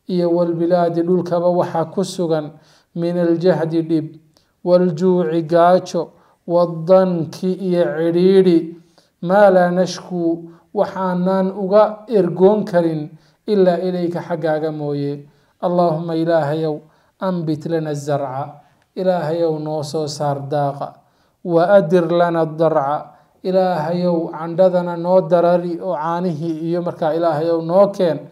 iyo walbilaadi dhulkaba waxaa ku sugan min aljahdi dhib waljuuci gaajo wadanki iyo cidhiidhi maa laa nashkuu waxaanaan uga ergoon karin ilaa ilayka xaggaaga mooye allaahuma ilaahayow ambit lana zarca ilaahayow noo soo saar daaqa wa adir lana darca ilaahayow candhadana noo darari oo caanihii iyo markaa ilaahayow noo keen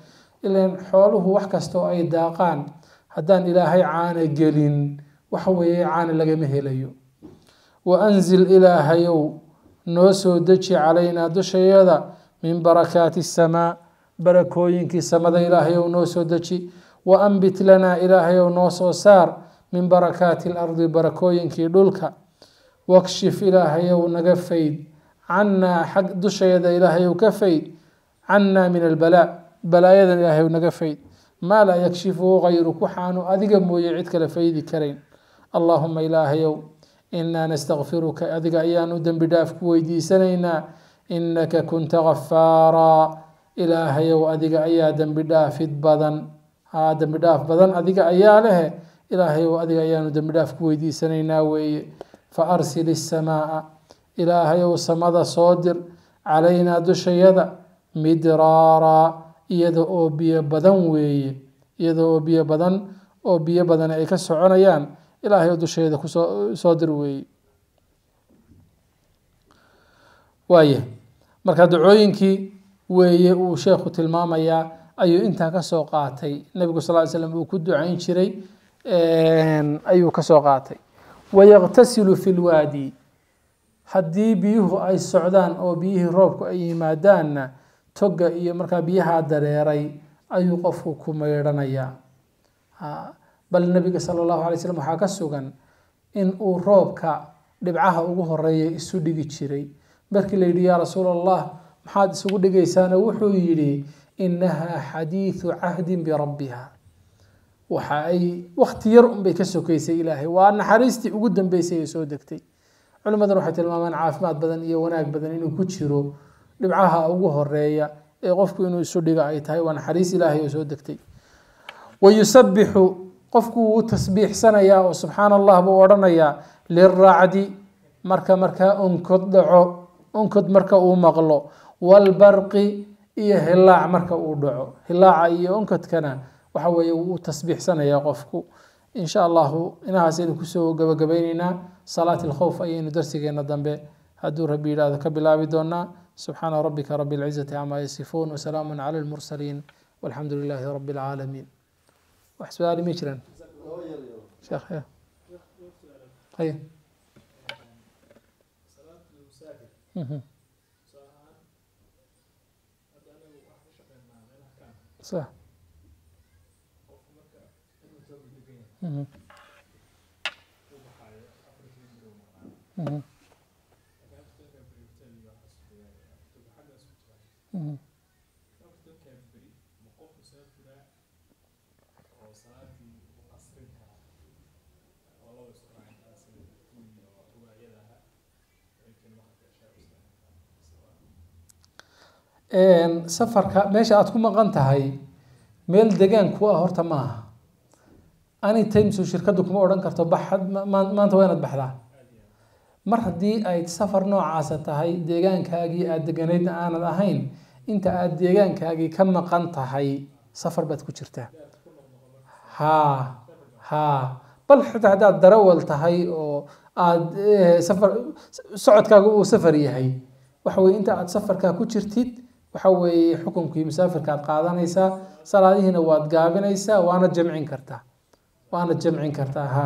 ilan xooluhu wax kastoo ay daaqaan haddaan ilaahay caana gelin waxa weeye caana lagama helayo wa anzil ilaahayow noo soo deji calaynaa dushayada min barakaati samaa barakooyinkii samada ilaahay ou noo soo deji wa ambit lanaa ilaahay ou noo soo saar min barakaati alardi barakooyinkii dhulka wakshif ilaahay ou naga fayd cannaa xag dusheeda ilaahay ou ka fayd cannaa min albalaa balaayadan ilaahay ou naga fayd maa laa yakshifuhu kayruk waxaanu adiga mooye cid kale faydi karayn allaahuma ilaahayow inaa nastaqfiruka adiga ayaanu dembi dhaaf ku weydiisanaynaa inaka kunta gafaaraa ilaahayow adiga ayaa dembi dhaafid badan haa dembi dhaaf badan adiga ayaa lehe ilaahayow adiga ayaanu dembi dhaaf ku weydiisanaynaa weeye fa arsil isamaaa ilaahayow samada soo dir calaynaa dushayada midraaraa iyada oo biyo badan weeye iyada oo biyo badan oo biyo badan ay ka soconayaan ilaahayow dushayada kusoo dir weeye waaya marka dacooyinkii weeye uu sheekhu tilmaamayaa ayuu intaa kasoo qaatay nabigu sal ly slam uu ku ducayn jiray ayuu kasoo qaatay wayaqtasilu fi lwaadi haddii biyuhu ay socdaan oo biyihii roobku ay yimaadaanna toga iyo markaa biyahaa dareeray ayuu qofku ku maydhanayaa bal nabiga sal allahu alay slam waxaa ka sugan in uu roobka dhibcaha ugu horeeya isu dhigi jiray markii la yidhi yaa rasuul allah maxaad isugu dhegaysaana wuxuu yidhi inahaa xadiidu cahdin birabbiha waxa ay wakti yar unbay ka sokaysay ilaahay waa naxariistii ugu dambeysay ee soo degtay culimmadan waxay tilmaamaan caafimaad badan iyo wanaag badan inuu ku jiro dhibcaha ugu horeeya ee qofku inuu isu dhiga ay tahay waa naxariis ilaahay oo soo degtay wayusabbixu qofku wuu tasbiixsanayaa oo subxaana allah buu odhanayaa liracdi marka markaa onkod dhaco unkod marka uu maqlo walbarqi iyo hilaac marka uu dhaco hilaaca iyo unkodkana waxa weeye wuu tasbiixsanayaa qofku insha allahu inahaas aynu kusoo gabagabayneynaa salaati lkhowf ayaynu darsigeena dambe hadduu rabbi yidhaahdo ka bilaabi doonaa subxaana rabbika rabi lcizati camaa yasifuun wasalaamu cala lmursaliin walxamdu lilaahi rabi alcaalamiin wax su-aali ma jiraan صح Mm-hmm. safarka meesha aad ku maqan tahay meel degaan ku ah horta maaha aha any timeso shirkaddu kuma odhan karto baxad maanta waa inaad baxdaa mar haddii ayd safar noocaasa tahay deegaankaagii aada deganaydna aanad ahayn inta aada deegaankaagii ka maqan tahay safar baad ku jirtaa haa haa bal xitaa haddaad darawal tahay oo aada eh, safar socodkaagu uu safar yahay waxa weye inta aada safarkaa ku jirtid waxa weeye xukunkii musaafirka aad qaadanaysaa salaadihiina waad gaabinaysaa waana jamcin kartaa waana jamcin kartaa ha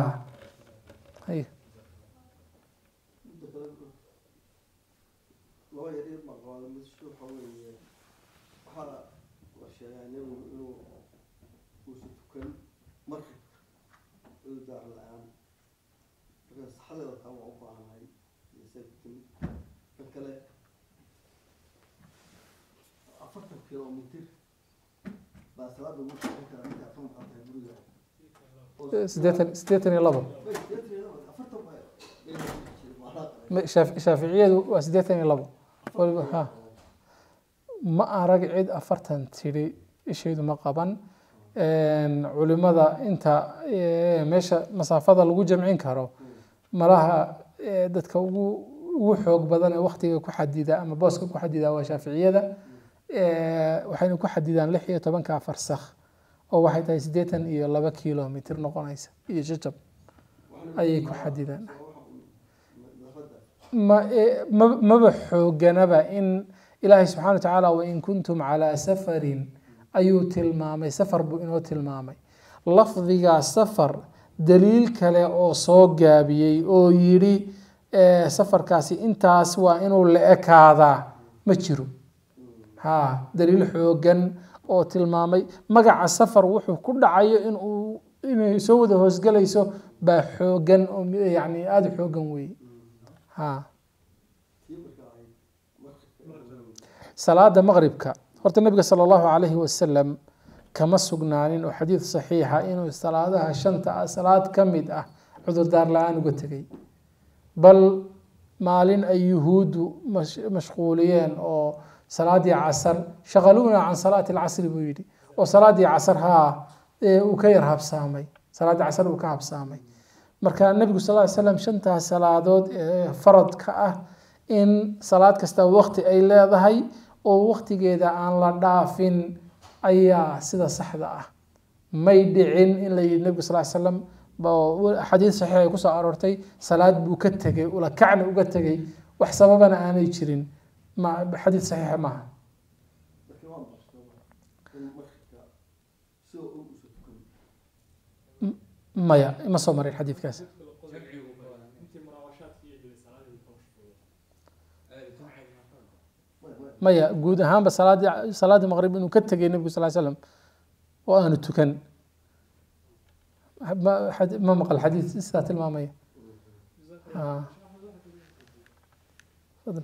sideetan iyo labo shaaficiyadu waa sideetan iyo labo waliba ma arag cid afartan tiri ishaydu ma qaban culimada inta e, meesha masaafada lagu jamcin karo malaha e, dadka ugu ugu xoog badan ee waktiga ku xadida ama booska ku xadida waa shaaficiyada Eh, waxaynu ku xadidaan lix iyo tobankaa farsakh oo waxay tahay siddeetan iyo laba kilomitr noqonaysa iyo jajab ayay ku xadidaan eh, maba xooganaba in ilaahay subxana wa tacaala wain kuntum calaa safarin ayuu tilmaamay safar buu inoo tilmaamay lafdigaa safar daliil kale oo soo gaabiyey oo yidhi eh, safarkaasi intaas waa inuu la ekaadaa ma jiro daliil xoogan oo tilmaamay magaca safar wuxuu ku dhacayo inuu inay soo wada hoosgelayso baa xoogan yani aada xoogan weeye salaada maqribka horta nabiga sala allahu calayhi wasalam kama sugnaanin oo xadiid saxiixa ah inuu salaadaha shanta ah salaad ka mid ah cudurdaar la-aan uga tegay bal maalin ay yuhuuddu mashquuliyeen oo salaadii casar shaqaluuna can salaati lcasri buu yidhi oo salaadii casar haa uu ka yar habsaamay salaadii casar uu ka habsaamay marka nabigu sal ly slam shantaas salaadood ee faradka ah in salaad kasta waqti ay leedahay oo waqtigeeda aan la dhaafin ayaa sida saxda ah may dhicin in la yidhi nebigu sal slam xadiid saxiix ay kusoo aroortay salaad buu ka tegay ula uga tegay wax sababana aanay jirin ما بحديث صحيح ما ما يا ما صومري الحديث كاس ما يا جود هام بس صلاة صلاة المغرب إنه كت جينا النبي صلى الله عليه وسلم وأنا تكن ما حد ما مقال الحديث سات المامية آه تفضل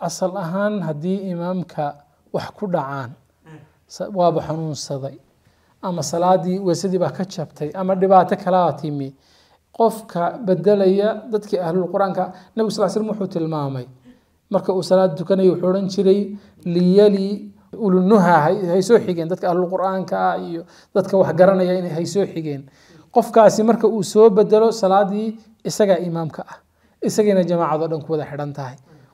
asal ahaan haddii imaamka wax ku dhacaan waaba xanuunsaday ama salaadii weysadii baa ka jabtay ama dhibaato kalaa timi qofka bedelaya dadkii ahlulqur-aanka nabig sal slm wuxuu tilmaamay marka uu salaad tukanaya wuxuu odhan jiray liyali ulunuha hay soo xigeen dadka ahlulqur-aanka ah iyo dadka waxgaranaya in hay soo xigeen qofkaasi marka uu soo bedelo salaadii isagaa imaamka ah isagiina jamaacado dhan ku wada xidhan tahay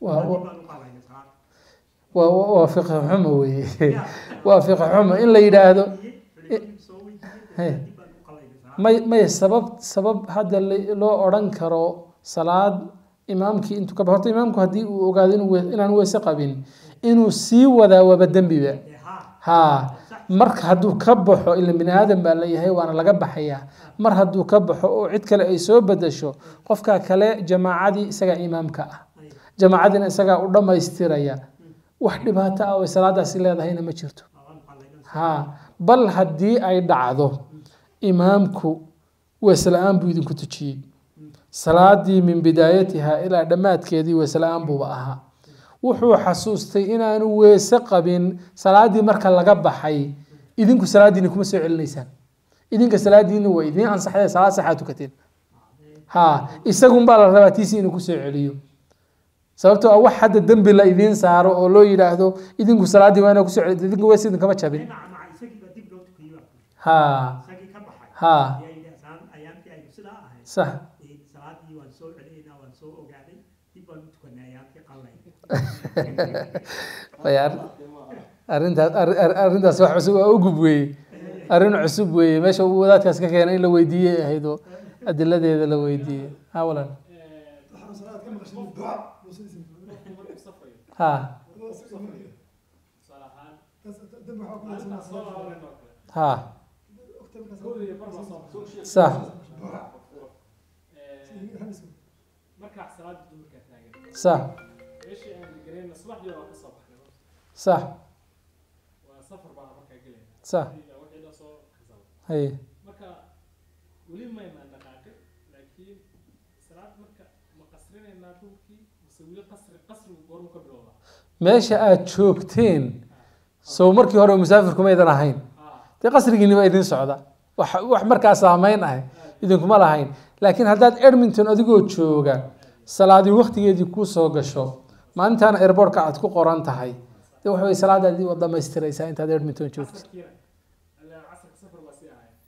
waa fiqi xumo weye waa fiqi xuma in la yidhaahdo may may sabab sabab hadda loo odhan karo salaad imaamkii intuu ka horta imaamku haddii uu ogaado inuu inaan weyse qabin inuu sii wadaa waaba dembiba haa marka hadduu ka baxo ila bini aadam baa layahay waana laga baxayaa mar hadduu ka baxo oo cid kale ay soo bedasho qofkaa kale jamaacadii isagaa imaamka ah jamaacadiina isagaa u dhammaystiraya wax dhibaato ah way salaadaasi leedahayna ma jirto ha bal haddii ay dhacdo imaamku weesla-aan buu idinku tujiyey salaadii min bidaayatihaa ilaa dhammaadkeedii weesla-aan buuba ahaa wuxuu xasuustay inaanu weese qabin salaadii marka laga baxay idinku salaadiina kuma soo celinaysaan idinka salaadiina waa idin ansaxda salaad saxaa tukateen ha baa la rabaa tiisi inuu kusoo celiyo sababtoo ah wax hadda dembi la idiin saaro oo loo yidhaahdo idinku salaadii waa inaa kusoo celi idinku weys idinkama jabin ha ha sax arintaas arintaas wax cusub waa u gub gubweeyey arrin cusub weeye meesha uu wadaadkaas ka keenay in la weydiiyey ahaydoo adiladeeda la weydiiyey ha walan ha ha sax sax sax sax meesha aada joogteen sow markii hore musaafirkumaydan ahayn ah. dee qasrigiiniba idin socda wax markaas saameyn ah idinkuma lahayn laakiin haddaad edminton adigoo jooga salaadii waktigeedii kuu gasho maalintaana airbortka aad ku qoran tahay de waxa way salaadaadii dhamaystiraysaa intaad edmington joogtid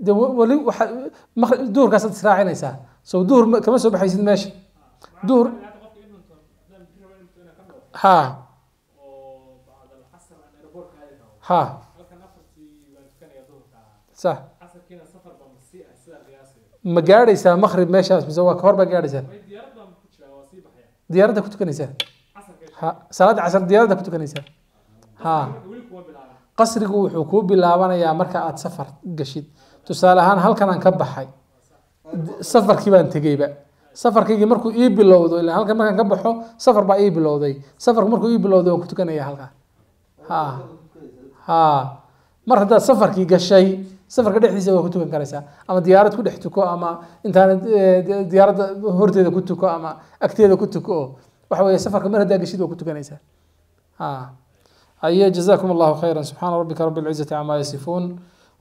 de weli duhurkaas ad israacinaysaa so duhur kama soo baxaysid meesha duur ha ha sa ma gaadhaysaa makrib meeshaas mise waa kahor baa gaadhaysaa diyaaradda ku tukanaysaa ha salaada casar diyaaradda ku tukanaysaa ha qasrigu wuxuu kuu bilaabanayaa marka aada safar gashid tusaale ahaan halkan aan ka baxay safarkii baan tegeyba safarkaygii markuu ii bilowdo ila halkan markaan ka baxo safar baa ii bilowday safarku markuu ii bilowday waan ku tukanaya halkan ha ha mar haddaad safarkii gashay safarka dhexdiisa waa ku tukan karaysaa ama diyaarad ku dhex tuko ama intaana eh, diyaaradda horteeda ku tuko ama agteeda ku tuko oo waxa weeye safarka mar haddaa gashid waa ku tukanaysaa ha aye jazakum allahu khayra subxaana rabbika rabbi lcizati camaa yasifuun